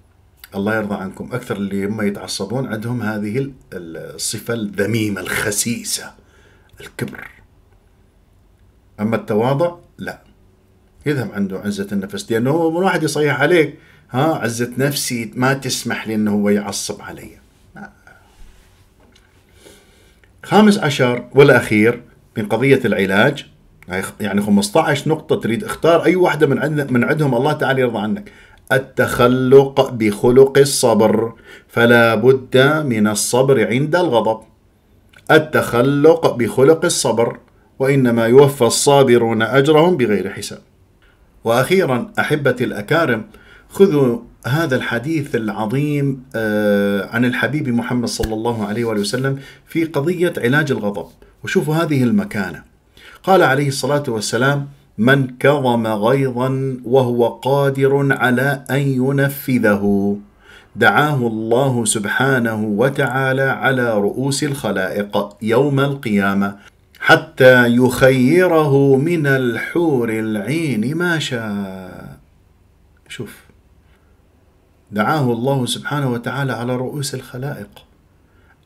الله يرضى عنكم أكثر اللي هم يتعصبون عندهم هذه الصفة الذميمة الخسيسة الكبر أما التواضع لا يذهب عنده عزة النفس لأنه هو من واحد يصيح عليك ها عزة نفسي ما تسمح لي أنه هو يعصب علي خامس عشر والأخير من قضية العلاج يعني 15 نقطة تريد اختار أي واحدة من عندنا من عندهم الله تعالى يرضى عنك التخلق بخلق الصبر فلا بد من الصبر عند الغضب التخلق بخلق الصبر وإنما يوفى الصابرون أجرهم بغير حساب واخيرا احبتي الاكارم خذوا هذا الحديث العظيم آه، عن الحبيب محمد صلى الله عليه واله وسلم في قضيه علاج الغضب وشوفوا هذه المكانه قال عليه الصلاه والسلام من كظم غيظا وهو قادر على ان ينفذه دعاه الله سبحانه وتعالى على رؤوس الخلائق يوم القيامه حتى يخيره من الحور العين ما شاء شوف دعاه الله سبحانه وتعالى على رؤوس الخلائق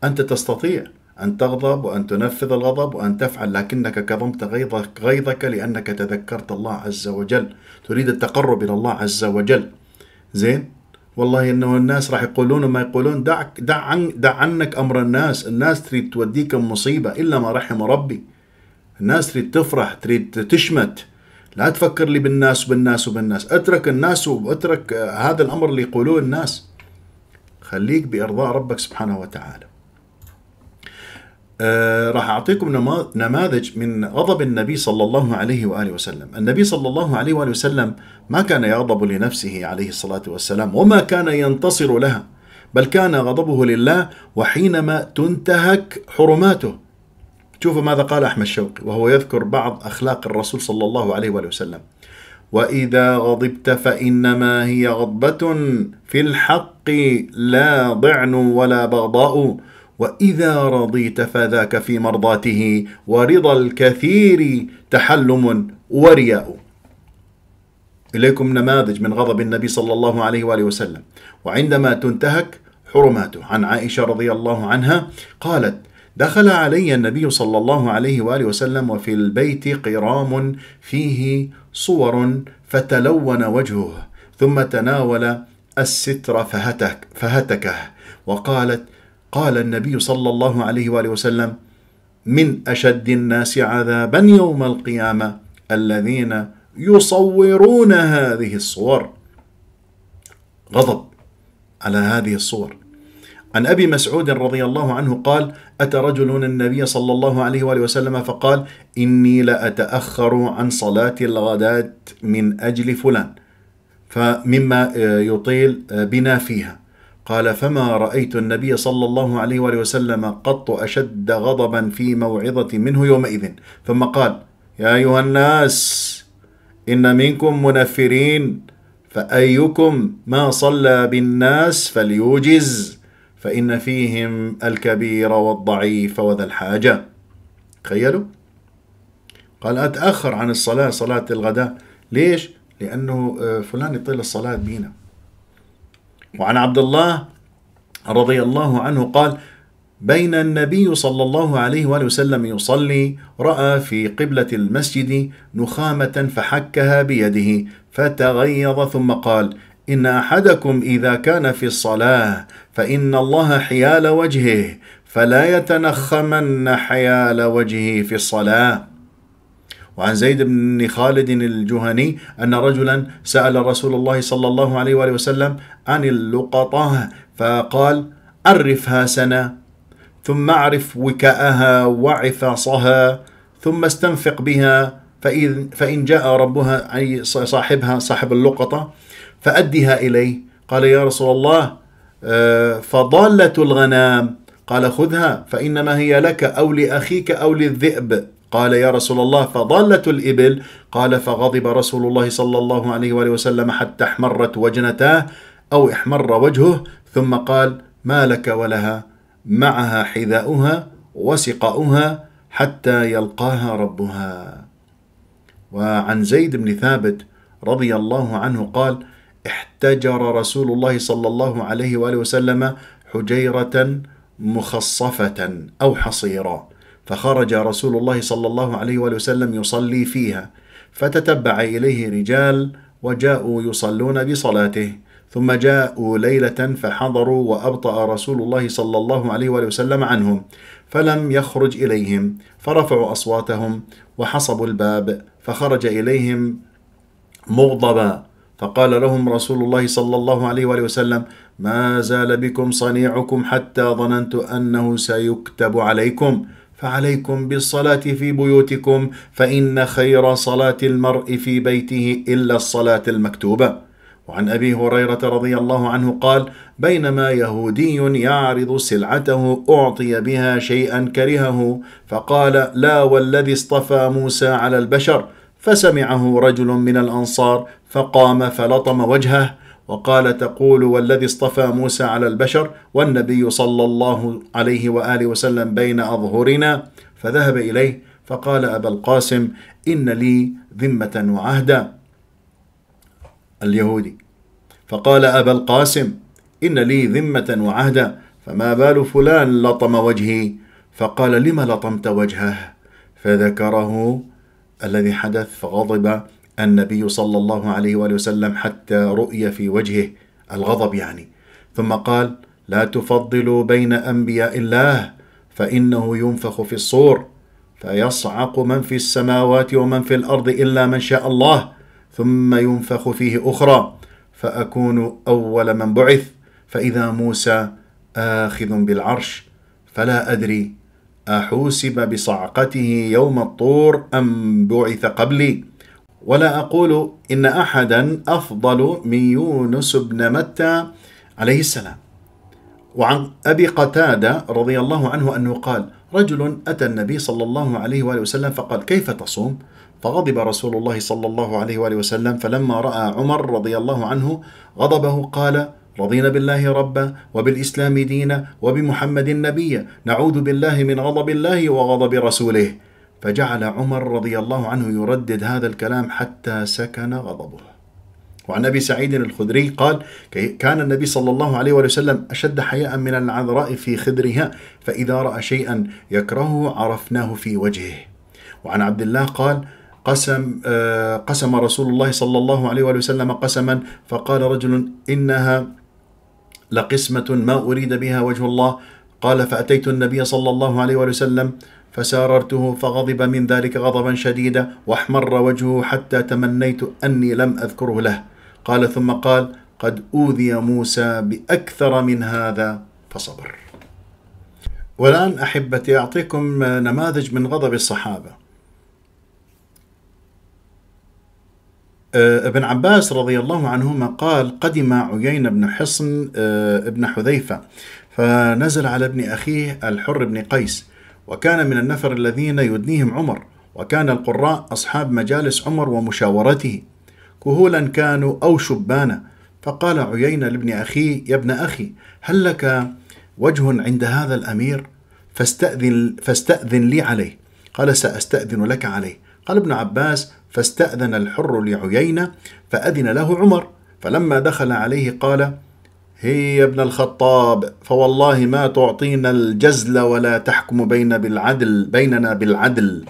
أنت تستطيع أن تغضب وأن تنفذ الغضب وأن تفعل لكنك كظمت غيظك, غيظك لأنك تذكرت الله عز وجل تريد التقرب إلى الله عز وجل زين والله انه الناس راح يقولون ما يقولون دعك دع عن دع عنك امر الناس، الناس تريد توديك مصيبه الا ما رحم ربي. الناس تريد تفرح، تريد تشمت. لا تفكر لي بالناس وبالناس وبالناس، اترك الناس واترك آه، هذا الامر اللي يقولوه الناس. خليك بارضاء ربك سبحانه وتعالى. آه راح اعطيكم نماذج من غضب النبي صلى الله عليه واله وسلم، النبي صلى الله عليه واله وسلم ما كان يغضب لنفسه عليه الصلاة والسلام وما كان ينتصر لها بل كان غضبه لله وحينما تنتهك حرماته شوفوا ماذا قال أحمد شوقي وهو يذكر بعض أخلاق الرسول صلى الله عليه وآله وسلم وإذا غضبت فإنما هي غضبة في الحق لا ضعن ولا بغضاء وإذا رضيت فذاك في مرضاته ورضا الكثير تحلم ورياء إليكم نماذج من غضب النبي صلى الله عليه وآله وسلم وعندما تنتهك حرماته عن عائشة رضي الله عنها قالت دخل علي النبي صلى الله عليه وآله وسلم وفي البيت قرام فيه صور فتلون وجهه ثم تناول الستر فهتك فهتكه وقالت قال النبي صلى الله عليه وآله وسلم من أشد الناس عذابا يوم القيامة الذين يصورون هذه الصور غضب على هذه الصور عن أبي مسعود رضي الله عنه قال أتى رجل النبي صلى الله عليه وآله وسلم فقال إني لأتأخر عن صلاة الغداة من أجل فلان فمما يطيل بنا فيها قال فما رأيت النبي صلى الله عليه وآله وسلم قط أشد غضبا في موعظة منه يومئذ ثم قال يا أيها الناس إن منكم منفرين فأيكم ما صلى بالناس فليوجز فإن فيهم الكبير والضعيف وذا الحاجة تخيلوا قال أتأخر عن الصلاة صلاة الغداء ليش؟ لأنه آه، فلان يطيل الصلاة بينا وعن عبد الله رضي الله عنه قال بين النبي صلى الله عليه وآله وسلم يصلي رأى في قبلة المسجد نخامة فحكها بيده فتغيظ ثم قال إن أحدكم إذا كان في الصلاة فإن الله حيال وجهه فلا يتنخمن حيال وجهه في الصلاة وعن زيد بن خالد الجهني أن رجلا سأل رسول الله صلى الله عليه وآله وسلم عن اللقطة فقال عرفها سنة ثم اعرف وكاءها وعفاصها ثم استنفق بها فإن, فإن جاء ربها أي صاحبها صاحب اللقطة فأدها إليه قال يا رسول الله آه، فضالة الغنام قال خذها فإنما هي لك أو لأخيك أو للذئب قال يا رسول الله فضالة الإبل قال فغضب رسول الله صلى الله عليه وآله وسلم حتى احمرت وجنتاه أو احمر وجهه ثم قال ما لك ولها معها حذاؤها وسقاؤها حتى يلقاها ربها وعن زيد بن ثابت رضي الله عنه قال احتجر رسول الله صلى الله عليه واله وسلم حجيره مخصفه او حصيرا فخرج رسول الله صلى الله عليه واله وسلم يصلي فيها فتتبع اليه رجال وجاءوا يصلون بصلاته ثم جاءوا ليلة فحضروا وأبطأ رسول الله صلى الله عليه وآله وسلم عنهم فلم يخرج إليهم فرفعوا أصواتهم وحصبوا الباب فخرج إليهم مغضبا فقال لهم رسول الله صلى الله عليه وآله وسلم ما زال بكم صنيعكم حتى ظننت أنه سيكتب عليكم فعليكم بالصلاة في بيوتكم فإن خير صلاة المرء في بيته إلا الصلاة المكتوبة وعن ابي هريره رضي الله عنه قال بينما يهودي يعرض سلعته اعطي بها شيئا كرهه فقال لا والذي اصطفى موسى على البشر فسمعه رجل من الانصار فقام فلطم وجهه وقال تقول والذي اصطفى موسى على البشر والنبي صلى الله عليه واله وسلم بين اظهرنا فذهب اليه فقال ابا القاسم ان لي ذمه وعهدا اليهودي فقال أبا القاسم إن لي ذمة وعهدا فما بال فلان لطم وجهي فقال لم لطمت وجهه فذكره الذي حدث فغضب النبي صلى الله عليه وآله وسلم حتى رؤي في وجهه الغضب يعني ثم قال لا تفضلوا بين أنبياء الله فإنه ينفخ في الصور فيصعق من في السماوات ومن في الأرض إلا من شاء الله ثم ينفخ فيه أخرى فأكون أول من بعث فإذا موسى آخذ بالعرش فلا أدري أحوسب بصعقته يوم الطور أم بعث قبلي ولا أقول إن أحدا أفضل من يونس بن متى عليه السلام وعن أبي قتادة رضي الله عنه أنه قال رجل أتى النبي صلى الله عليه وآله وسلم فقال كيف تصوم؟ فغضب رسول الله صلى الله عليه وآله وسلم فلما رأى عمر رضي الله عنه غضبه قال رضينا بالله ربا وبالإسلام دينا وبمحمد نبيا نعوذ بالله من غضب الله وغضب رسوله فجعل عمر رضي الله عنه يردد هذا الكلام حتى سكن غضبه وعن ابي سعيد الخدري قال كان النبي صلى الله عليه وسلم اشد حياء من العذراء في خدرها فاذا راى شيئا يكرهه عرفناه في وجهه وعن عبد الله قال قسم آه، قسم رسول الله صلى الله عليه وآله وسلم قسما فقال رجل إنها لقسمة ما أريد بها وجه الله قال فأتيت النبي صلى الله عليه وآله وسلم فساررته فغضب من ذلك غضبا شديدا واحمر وجهه حتى تمنيت أني لم أذكره له قال ثم قال قد أوذي موسى بأكثر من هذا فصبر والآن أحبتي أعطيكم نماذج من غضب الصحابة آه، ابن عباس رضي الله عنهما قال قدم عيينة بن حصن آه، ابن حذيفة فنزل على ابن أخيه الحر بن قيس وكان من النفر الذين يدنيهم عمر وكان القراء أصحاب مجالس عمر ومشاورته كهولا كانوا أو شبانا فقال عيينة لابن أخيه يا ابن أخي هل لك وجه عند هذا الأمير فاستأذن, فاستأذن لي عليه قال سأستأذن لك عليه قال ابن عباس فاستأذن الحر لعيينة فأذن له عمر فلما دخل عليه قال هي يا ابن الخطاب فوالله ما تعطينا الجزل ولا تحكم بين بالعدل بيننا بالعدل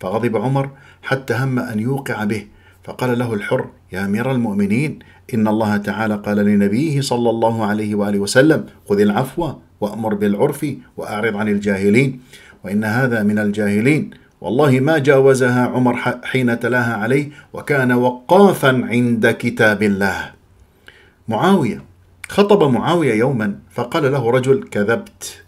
فغضب عمر حتى هم أن يوقع به فقال له الحر يا أمير المؤمنين إن الله تعالى قال لنبيه صلى الله عليه وآله وسلم خذ العفو وأمر بالعرف وأعرض عن الجاهلين وإن هذا من الجاهلين والله ما جاوزها عمر حين تلاها عليه وكان وقافا عند كتاب الله معاوية خطب معاوية يوما فقال له رجل كذبت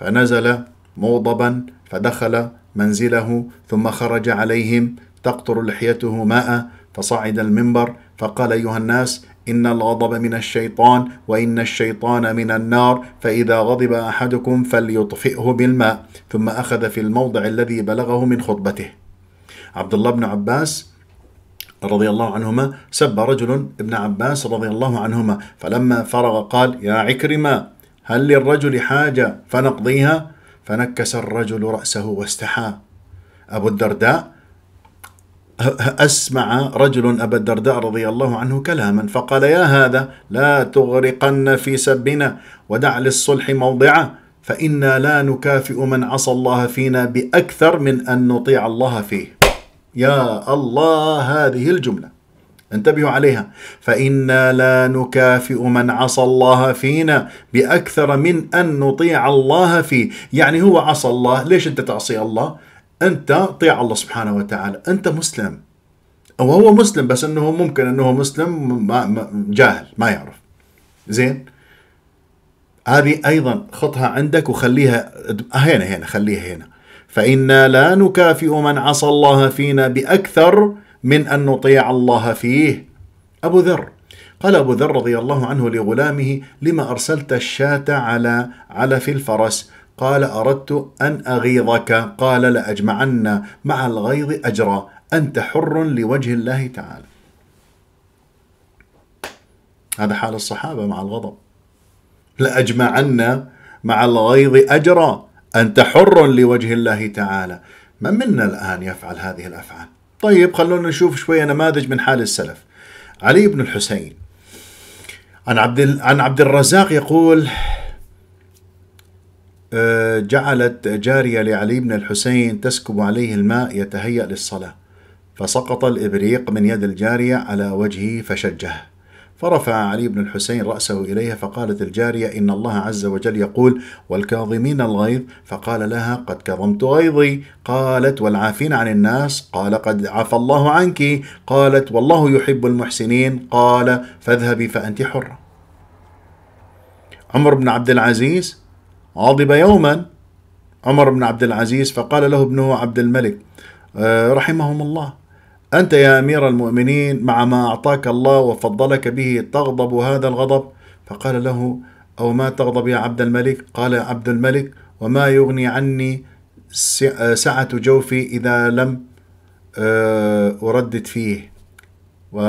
فنزل موضبا فدخل منزله ثم خرج عليهم تقطر لحيته ماء فصعد المنبر فقال أيها الناس إن الغضب من الشيطان وإن الشيطان من النار فإذا غضب أحدكم فليطفئه بالماء ثم أخذ في الموضع الذي بلغه من خطبته عبد الله بن عباس رضي الله عنهما سب رجل ابن عباس رضي الله عنهما فلما فرغ قال يا عكرمة هل للرجل حاجة فنقضيها فنكس الرجل رأسه واستحى أبو الدرداء أسمع رجل أبا الدرداء رضي الله عنه كلاما فقال يا هذا لا تغرقن في سبنا ودع للصلح موضعه فإنا لا نكافئ من عصى الله فينا بأكثر من أن نطيع الله فيه يا الله هذه الجملة انتبهوا عليها فإنا لا نكافئ من عصى الله فينا بأكثر من أن نطيع الله فيه يعني هو عصى الله ليش أنت تعصي الله؟ انت طيع الله سبحانه وتعالى انت مسلم او هو مسلم بس انه ممكن انه مسلم ما جاهل ما يعرف زين هذه ايضا خطها عندك وخليها هنا هنا خليها هنا فانا لا نكافئ من عصى الله فينا باكثر من ان نطيع الله فيه ابو ذر قال ابو ذر رضي الله عنه لغلامه لما ارسلت الشاة على علف الفرس قال أردت أن أغيظك قال لأجمعن مع الغيظ أجرا أنت حر لوجه الله تعالى هذا حال الصحابة مع الغضب لأجمعن مع الغيظ أجرا أنت حر لوجه الله تعالى من منا الآن يفعل هذه الأفعال طيب خلونا نشوف شوية نماذج من حال السلف علي بن الحسين عن عبد عن عبد الرزاق يقول آه، جعلت جارية لعلي بن الحسين تسكب عليه الماء يتهيأ للصلاة فسقط الإبريق من يد الجارية على وجهه فشجه فرفع علي بن الحسين رأسه إليها فقالت الجارية إن الله عز وجل يقول والكاظمين الغيظ فقال لها قد كظمت غيظي قالت والعافين عن الناس قال قد عفى الله عنك قالت والله يحب المحسنين قال فاذهبي فأنت حرة عمر بن عبد العزيز غضب يوما عمر بن عبد العزيز فقال له ابنه عبد الملك آه، رحمهم الله أنت يا أمير المؤمنين مع ما أعطاك الله وفضلك به تغضب هذا الغضب فقال له أو ما تغضب يا عبد الملك قال عبد الملك وما يغني عني آه، سعة جوفي إذا لم آه، أردد فيه و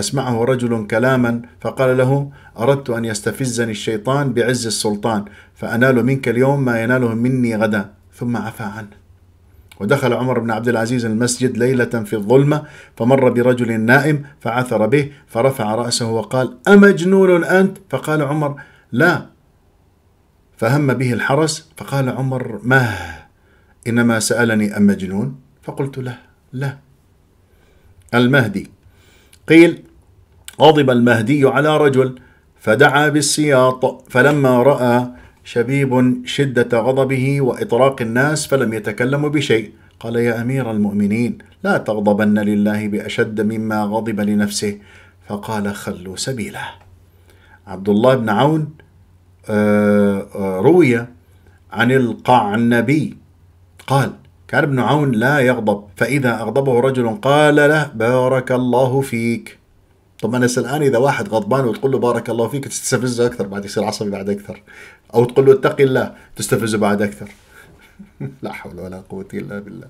أسمعه رجل كلاما فقال له أردت أن يستفزني الشيطان بعز السلطان فأنال منك اليوم ما يناله مني غدا ثم عفى عنه ودخل عمر بن عبد العزيز المسجد ليلة في الظلمة فمر برجل نائم فعثر به فرفع رأسه وقال أمجنون أنت؟ فقال عمر لا فهم به الحرس فقال عمر ما إنما سألني أم مجنون فقلت له لا المهدي قيل غضب المهدي على رجل فدعا بالسياط فلما رأى شبيب شدة غضبه وإطراق الناس فلم يتكلم بشيء قال يا أمير المؤمنين لا تغضبن لله بأشد مما غضب لنفسه فقال خلوا سبيله عبد الله بن عون آه، آه، روي عن القعنبي قال كان ابن عون لا يغضب فإذا أغضبه رجل قال له بارك الله فيك طب انا الان اذا واحد غضبان وتقول له بارك الله فيك تستفزه اكثر بعد يصير عصبي بعد اكثر او تقول له اتقي الله تستفزه بعد اكثر لا حول ولا قوه الا بالله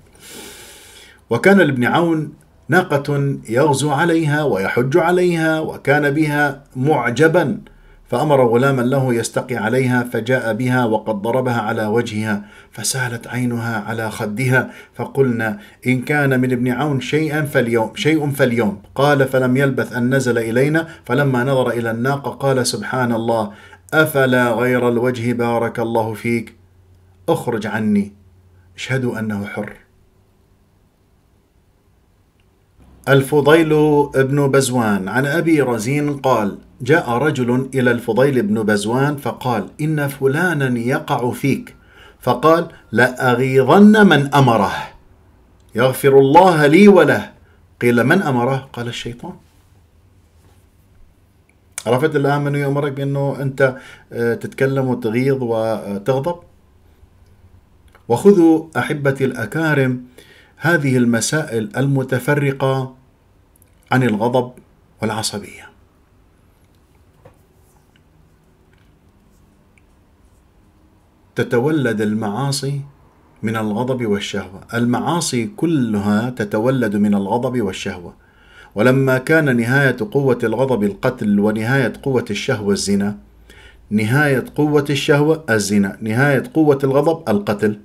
وكان لابن عون ناقة يغزو عليها ويحج عليها وكان بها معجبا فأمر غلاما له يستقي عليها فجاء بها وقد ضربها على وجهها فسالت عينها على خدها فقلنا إن كان من ابن عون شيئا فاليوم شيء فاليوم قال فلم يلبث أن نزل إلينا فلما نظر إلى الناقة قال سبحان الله أفلا غير الوجه بارك الله فيك اخرج عني اشهدوا أنه حر الفضيل بن بزوان عن أبي رزين قال جاء رجل إلى الفضيل بن بزوان فقال إن فلانا يقع فيك فقال لأغيظن من أمره يغفر الله لي وله قيل من أمره قال الشيطان عرفت الآن من يأمرك بأنه أنت آه، تتكلم وتغيظ وتغضب وخذوا أحبتي الأكارم هذه المسائل المتفرقه عن الغضب والعصبيه تتولد المعاصي من الغضب والشهوه المعاصي كلها تتولد من الغضب والشهوه ولما كان نهايه قوه الغضب القتل ونهايه قوه الشهوه الزنا نهايه قوه الشهوه الزنا نهايه قوه الغضب القتل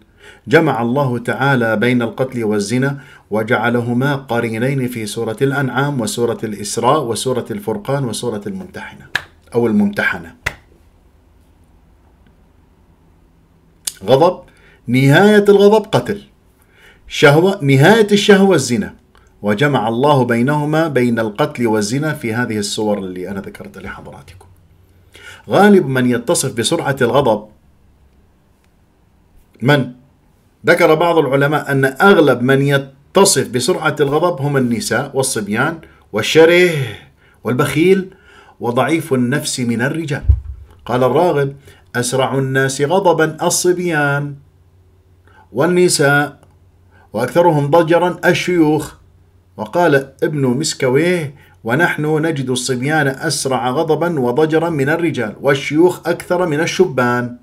جمع الله تعالى بين القتل والزنا وجعلهما قرينين في سورة الأنعام وسورة الإسراء وسورة الفرقان وسورة الممتحنة أو الممتحنة غضب نهاية الغضب قتل شهوة نهاية الشهوة الزنا وجمع الله بينهما بين القتل والزنا في هذه الصور اللي أنا ذكرتها لحضراتكم غالب من يتصف بسرعة الغضب من؟ ذكر بعض العلماء أن أغلب من يتصف بسرعة الغضب هم النساء والصبيان والشره والبخيل وضعيف النفس من الرجال قال الراغب أسرع الناس غضبا الصبيان والنساء وأكثرهم ضجرا الشيوخ وقال ابن مسكويه ونحن نجد الصبيان أسرع غضبا وضجرا من الرجال والشيوخ أكثر من الشبان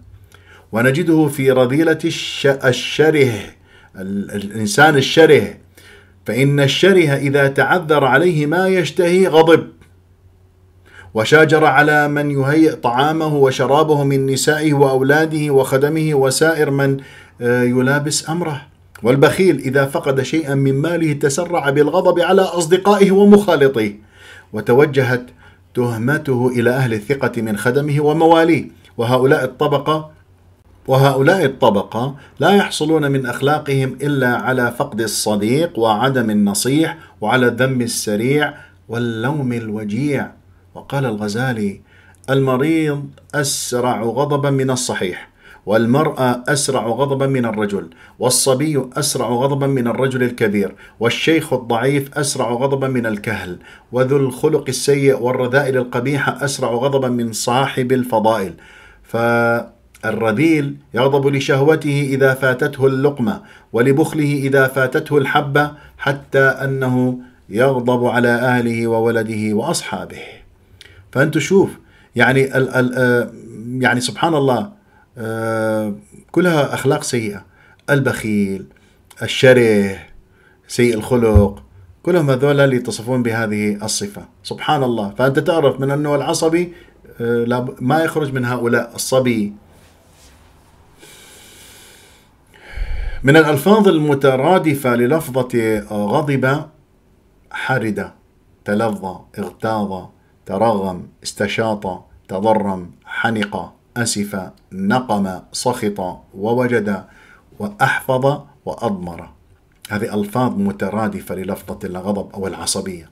ونجده في رذيلة الشره الإنسان الشره فإن الشره إذا تعذر عليه ما يشتهي غضب وشاجر على من يهيئ طعامه وشرابه من نسائه وأولاده وخدمه وسائر من آه، يلابس أمره والبخيل إذا فقد شيئا من ماله تسرع بالغضب على أصدقائه ومخالطيه وتوجهت تهمته إلى أهل الثقة من خدمه ومواليه وهؤلاء الطبقة وهؤلاء الطبقة لا يحصلون من أخلاقهم إلا على فقد الصديق وعدم النصيح وعلى الذم السريع واللوم الوجيع وقال الغزالي المريض أسرع غضبا من الصحيح والمرأة أسرع غضبا من الرجل والصبي أسرع غضبا من الرجل الكبير والشيخ الضعيف أسرع غضبا من الكهل وذو الخلق السيء والرذائل القبيحة أسرع غضبا من صاحب الفضائل ف الرذيل يغضب لشهوته إذا فاتته اللقمة ولبخله إذا فاتته الحبة حتى أنه يغضب على أهله وولده وأصحابه فأنت شوف يعني الـ الـ آه، يعني سبحان الله آه، كلها أخلاق سيئة البخيل الشره سيء الخلق كلهم هذول اللي يتصفون بهذه الصفة سبحان الله فأنت تعرف من أنه العصبي آه، ما يخرج من هؤلاء الصبي من الألفاظ المترادفة للفظة غضب حرد تلظى اغتاظ ترغم استشاط تضرم حنق أسف نقم سخط ووجد وأحفظ وأضمر هذه ألفاظ مترادفة للفظة الغضب أو العصبية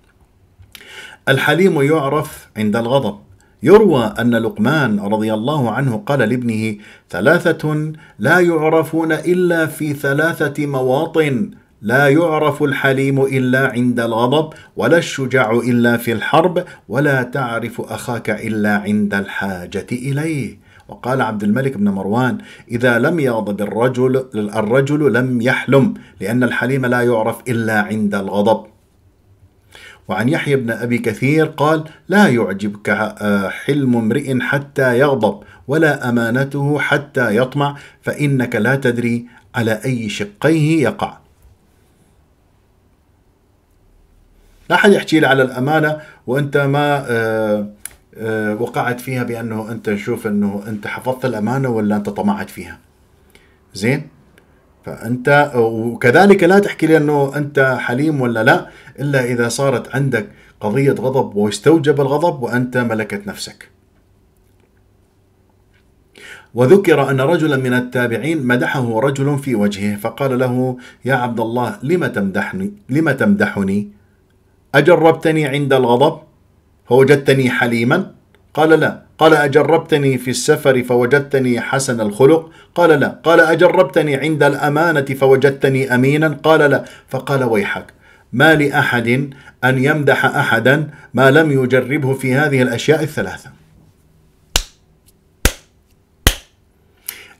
الحليم يعرف عند الغضب يروى أن لقمان رضي الله عنه قال لابنه ثلاثة لا يعرفون إلا في ثلاثة مواطن لا يعرف الحليم إلا عند الغضب ولا الشجاع إلا في الحرب ولا تعرف أخاك إلا عند الحاجة إليه وقال عبد الملك بن مروان إذا لم يغضب الرجل الرجل لم يحلم لأن الحليم لا يعرف إلا عند الغضب وعن يحيى بن أبي كثير قال لا يعجبك آه, حلم امرئ حتى يغضب ولا أمانته حتى يطمع فإنك لا تدري على أي شقيه يقع لا حد يحكي لي على الأمانة وأنت ما آه, آه, وقعت فيها بأنه أنت تشوف أنه أنت حفظت الأمانة ولا أنت طمعت فيها زين فانت وكذلك لا تحكي لي انه انت حليم ولا لا الا اذا صارت عندك قضيه غضب واستوجب الغضب وانت ملكت نفسك. وذكر ان رجلا من التابعين مدحه رجل في وجهه فقال له يا عبد الله لم تمدحني لم تمدحني؟ اجربتني عند الغضب؟ فوجدتني حليما؟ قال لا قال أجربتني في السفر فوجدتني حسن الخلق قال لا قال أجربتني عند الأمانة فوجدتني أمينا قال لا فقال ويحك ما لأحد أن يمدح أحدا ما لم يجربه في هذه الأشياء الثلاثة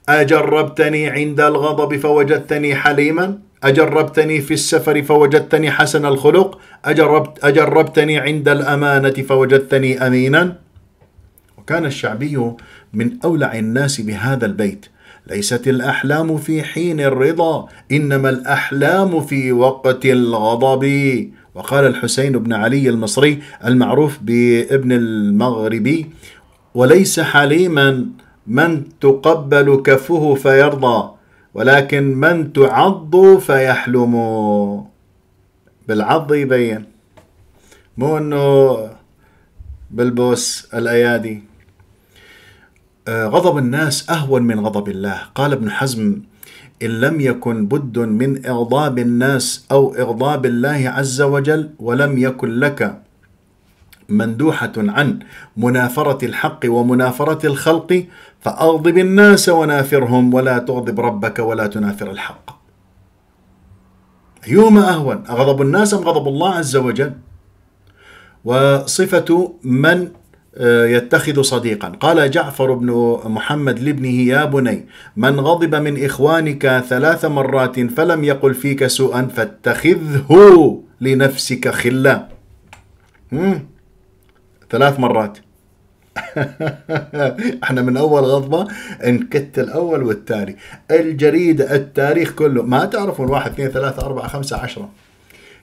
أجربتني عند الغضب فوجدتني حليما أجربتني في السفر فوجدتني حسن الخلق أجربت أجربتني عند الأمانة فوجدتني أمينا كان الشعبي من أولع الناس بهذا البيت ليست الأحلام في حين الرضا إنما الأحلام في وقت الغضب وقال الحسين بن علي المصري المعروف بابن المغربي وليس حليما من تقبل كفه فيرضى ولكن من تعض فيحلم بالعض يبين مو انه بالبوس الايادي آه، غضب الناس أهون من غضب الله قال ابن حزم إن لم يكن بد من إغضاب الناس أو إغضاب الله عز وجل ولم يكن لك مندوحة عن منافرة الحق ومنافرة الخلق فأغضب الناس ونافرهم ولا تغضب ربك ولا تنافر الحق أيهما أهون أغضب الناس أم غضب الله عز وجل وصفة من آه، يتخذ صديقا قال جعفر بن محمد لابنه يا بني من غضب من إخوانك ثلاث مرات فلم يقل فيك سوءا فاتخذه لنفسك خلا ثلاث مرات احنا من اول غضبه نكت الاول والثاني الجريده التاريخ كله ما تعرفون واحد اثنين ثلاثه اربعه خمسه عشره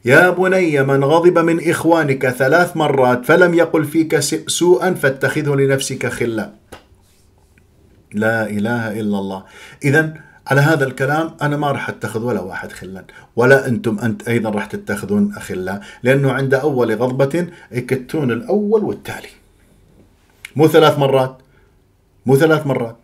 يا بني من غضب من إخوانك ثلاث مرات فلم يقل فيك سوءا فاتخذه لنفسك خلا لا إله إلا الله إذا على هذا الكلام أنا ما راح أتخذ ولا واحد خلا ولا أنتم أنت أيضا راح تتخذون خلا لأنه عند أول غضبة يكتون الأول والتالي مو ثلاث مرات مو ثلاث مرات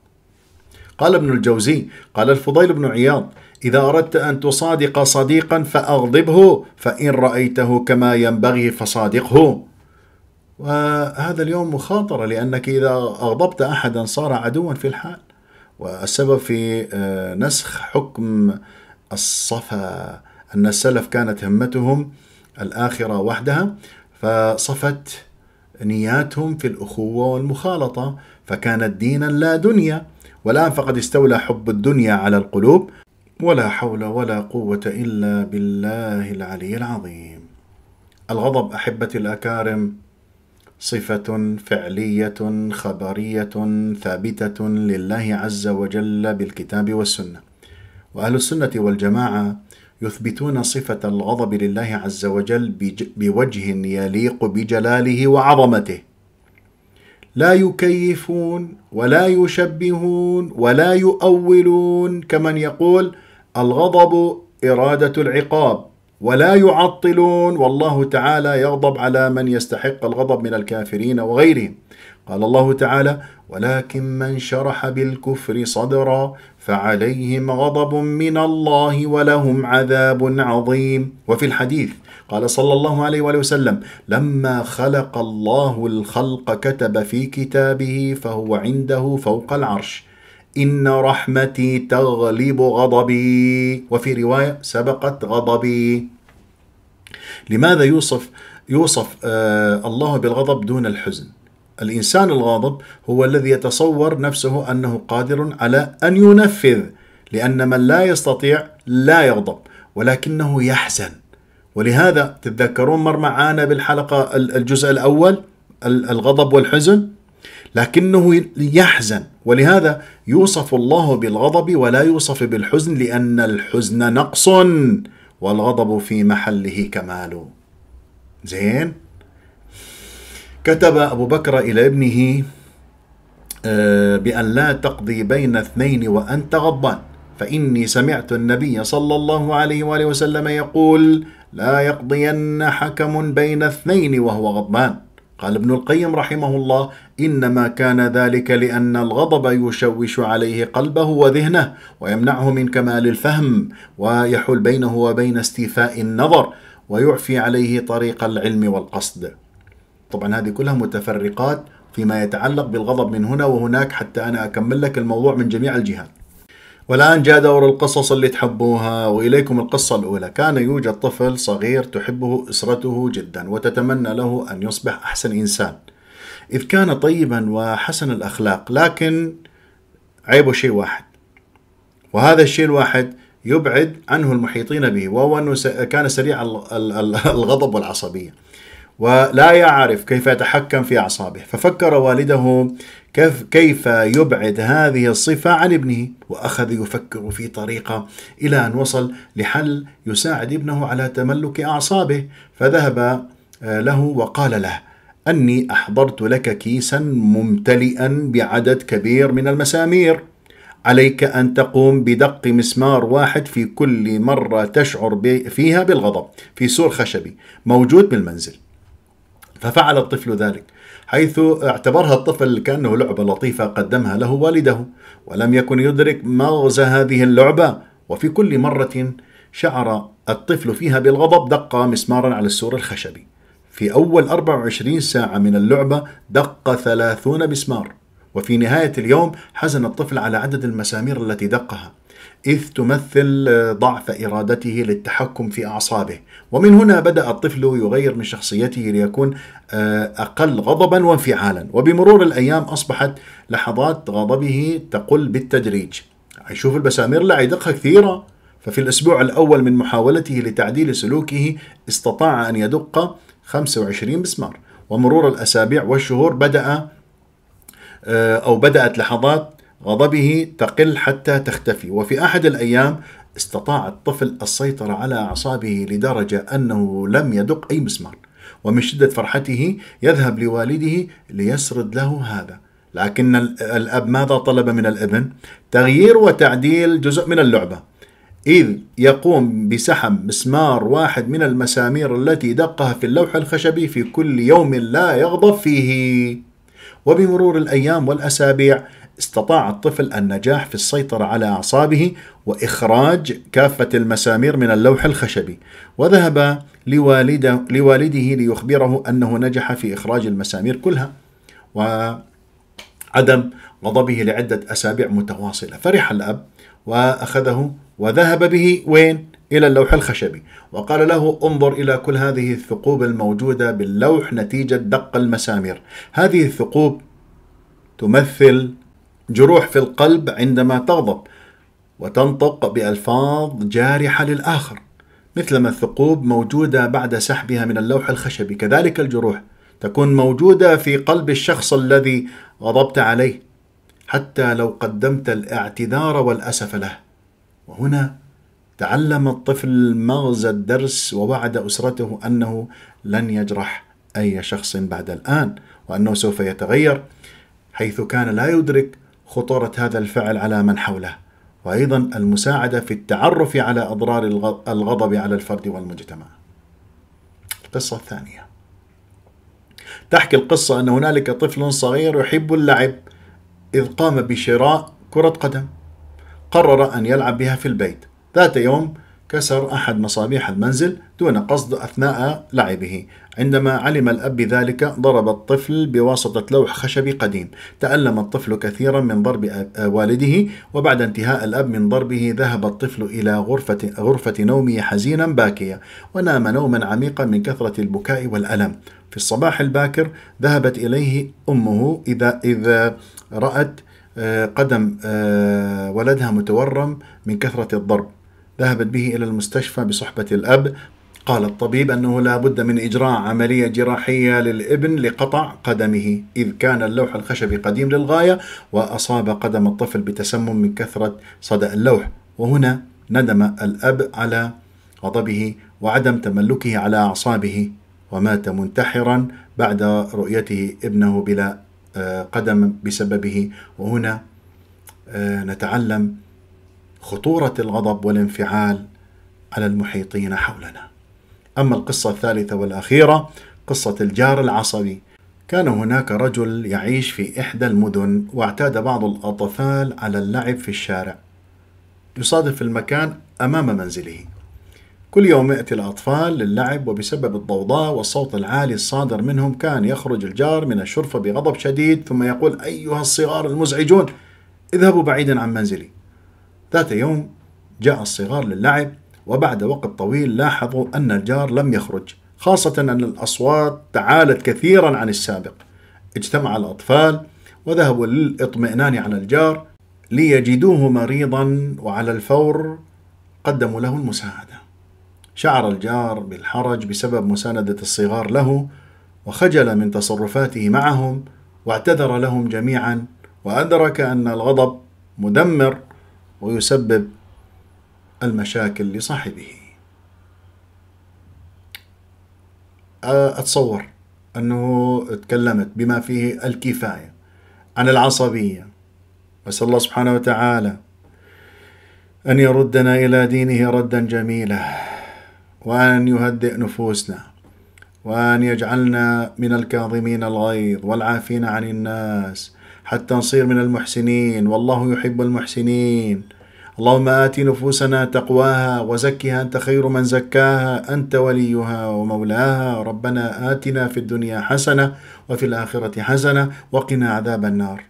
قال ابن الجوزي قال الفضيل بن عياض إذا أردت أن تصادق صديقا فأغضبه فإن رأيته كما ينبغي فصادقه وهذا اليوم مخاطرة لأنك إذا أغضبت أحدا صار عدوا في الحال والسبب في آه، نسخ حكم الصفا أن السلف كانت همتهم الآخرة وحدها فصفت نياتهم في الأخوة والمخالطة فكانت دينا لا دنيا والآن فقد استولى حب الدنيا على القلوب ولا حول ولا قوة إلا بالله العلي العظيم. الغضب أحبتي الأكارم صفة فعلية خبرية ثابتة لله عز وجل بالكتاب والسنة. وأهل السنة والجماعة يثبتون صفة الغضب لله عز وجل بوجه يليق بجلاله وعظمته. لا يكيفون ولا يشبهون ولا يؤولون كمن يقول: الغضب إرادة العقاب ولا يعطلون والله تعالى يغضب على من يستحق الغضب من الكافرين وغيرهم قال الله تعالى ولكن من شرح بالكفر صدرا فعليهم غضب من الله ولهم عذاب عظيم وفي الحديث قال صلى الله عليه وآله وسلم لما خلق الله الخلق كتب في كتابه فهو عنده فوق العرش إن رحمتي تغلب غضبي وفي رواية سبقت غضبي لماذا يوصف يوصف آه، الله بالغضب دون الحزن الإنسان الغاضب هو الذي يتصور نفسه أنه قادر على أن ينفذ لأن من لا يستطيع لا يغضب ولكنه يحزن ولهذا تتذكرون مر معانا بالحلقة الجزء الأول الغضب والحزن لكنه يحزن ولهذا يوصف الله بالغضب ولا يوصف بالحزن لأن الحزن نقص والغضب في محله كمال زين كتب أبو بكر إلى ابنه آه، بأن لا تقضي بين اثنين وأنت غضبان فإني سمعت النبي صلى الله عليه وآله وسلم يقول لا يقضين حكم بين اثنين وهو غضبان قال ابن القيم رحمه الله إنما كان ذلك لأن الغضب يشوش عليه قلبه وذهنه ويمنعه من كمال الفهم ويحول بينه وبين استيفاء النظر ويعفي عليه طريق العلم والقصد طبعا هذه كلها متفرقات فيما يتعلق بالغضب من هنا وهناك حتى أنا أكمل لك الموضوع من جميع الجهات والآن جاء دور القصص اللي تحبوها وإليكم القصة الأولى كان يوجد طفل صغير تحبه أسرته جدا وتتمنى له أن يصبح أحسن إنسان إذ كان طيبا وحسن الأخلاق لكن عيبه شيء واحد وهذا الشيء الواحد يبعد عنه المحيطين به وهو أنه كان سريع الغضب والعصبية ولا يعرف كيف يتحكم في أعصابه ففكر والده كيف, كيف يبعد هذه الصفة عن ابنه وأخذ يفكر في طريقة إلى أن وصل لحل يساعد ابنه على تملك أعصابه فذهب آه، له وقال له أني أحضرت لك كيسا ممتلئا بعدد كبير من المسامير عليك أن تقوم بدق مسمار واحد في كل مرة تشعر فيها بالغضب في سور خشبي موجود بالمنزل ففعل الطفل ذلك حيث اعتبرها الطفل كأنه لعبة لطيفة قدمها له والده ولم يكن يدرك مغزى هذه اللعبة وفي كل مرة شعر الطفل فيها بالغضب دق مسمارا على السور الخشبي في أول 24 ساعة من اللعبة دق 30 مسمار وفي نهاية اليوم حزن الطفل على عدد المسامير التي دقها إذ تمثل ضعف إرادته للتحكم في أعصابه ومن هنا بدأ الطفل يغير من شخصيته ليكون آه، أقل غضبا وانفعالا وبمرور الأيام أصبحت لحظات غضبه تقل بالتدريج يشوف البسامير لا يدقها كثيرة ففي الأسبوع الأول من محاولته لتعديل سلوكه استطاع أن يدق 25 مسمار ومرور الأسابيع والشهور بدأ آه، أو بدأت لحظات غضبه تقل حتى تختفي وفي أحد الأيام استطاع الطفل السيطرة على أعصابه لدرجة أنه لم يدق أي مسمار ومن شدة فرحته يذهب لوالده ليسرد له هذا لكن الأب ماذا طلب من الابن؟ تغيير وتعديل جزء من اللعبة إذ يقوم بسحب مسمار واحد من المسامير التي دقها في اللوح الخشبي في كل يوم لا يغضب فيه وبمرور الأيام والأسابيع استطاع الطفل النجاح في السيطرة على أعصابه وإخراج كافة المسامير من اللوح الخشبي وذهب لوالده, لوالده ليخبره أنه نجح في إخراج المسامير كلها وعدم غضبه لعدة أسابيع متواصلة فرح الأب وأخذه وذهب به وين؟ إلى اللوح الخشبي وقال له انظر إلى كل هذه الثقوب الموجودة باللوح نتيجة دق المسامير هذه الثقوب تمثل جروح في القلب عندما تغضب وتنطق بألفاظ جارحة للآخر مثلما الثقوب موجودة بعد سحبها من اللوح الخشبي كذلك الجروح تكون موجودة في قلب الشخص الذي غضبت عليه حتى لو قدمت الاعتذار والأسف له وهنا تعلم الطفل مغزى الدرس ووعد أسرته أنه لن يجرح أي شخص بعد الآن وأنه سوف يتغير حيث كان لا يدرك خطورة هذا الفعل على من حوله وأيضا المساعدة في التعرف على أضرار الغضب على الفرد والمجتمع القصة الثانية تحكي القصة أن هنالك طفل صغير يحب اللعب إذ قام بشراء كرة قدم قرر أن يلعب بها في البيت ذات يوم كسر أحد مصابيح المنزل دون قصد أثناء لعبه عندما علم الأب بذلك ضرب الطفل بواسطة لوح خشبي قديم تألم الطفل كثيرا من ضرب والده وبعد انتهاء الأب من ضربه ذهب الطفل إلى غرفة, غرفة نومه حزينا باكيا ونام نوما عميقا من كثرة البكاء والألم في الصباح الباكر ذهبت إليه أمه إذا, إذا رأت آه، قدم آه، ولدها متورم من كثرة الضرب ذهبت به إلى المستشفى بصحبة الأب قال الطبيب أنه لا بد من إجراء عملية جراحية للابن لقطع قدمه إذ كان اللوح الخشبي قديم للغاية وأصاب قدم الطفل بتسمم من كثرة صدأ اللوح وهنا ندم الأب على غضبه وعدم تملكه على أعصابه ومات منتحرا بعد رؤيته ابنه بلا آه، قدم بسببه وهنا آه، نتعلم خطورة الغضب والانفعال على المحيطين حولنا. أما القصة الثالثة والأخيرة قصة الجار العصبي. كان هناك رجل يعيش في إحدى المدن واعتاد بعض الأطفال على اللعب في الشارع. يصادف المكان أمام منزله كل يوم يأتي الأطفال للعب وبسبب الضوضاء والصوت العالي الصادر منهم كان يخرج الجار من الشرفة بغضب شديد ثم يقول أيها الصغار المزعجون اذهبوا بعيدا عن منزلي ذات يوم جاء الصغار للعب وبعد وقت طويل لاحظوا أن الجار لم يخرج خاصة أن الأصوات تعالت كثيرا عن السابق اجتمع الأطفال وذهبوا للإطمئنان على الجار ليجدوه مريضا وعلى الفور قدموا له المساعدة شعر الجار بالحرج بسبب مساندة الصغار له وخجل من تصرفاته معهم واعتذر لهم جميعا وأدرك أن الغضب مدمر ويسبب المشاكل لصاحبه أه، أتصور أنه تكلمت بما فيه الكفاية عن العصبية أسأل الله سبحانه وتعالى أن يردنا إلى دينه ردا جميلا وأن يهدئ نفوسنا وأن يجعلنا من الكاظمين الغيظ والعافين عن الناس حتى نصير من المحسنين والله يحب المحسنين اللهم آت نفوسنا تقواها وزكها أنت خير من زكاها أنت وليها ومولاها ربنا آتنا في الدنيا حسنة وفي الآخرة حسنة وقنا عذاب النار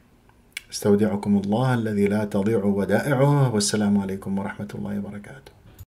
استودعكم الله الذي لا تضيع ودائعه والسلام عليكم ورحمة الله وبركاته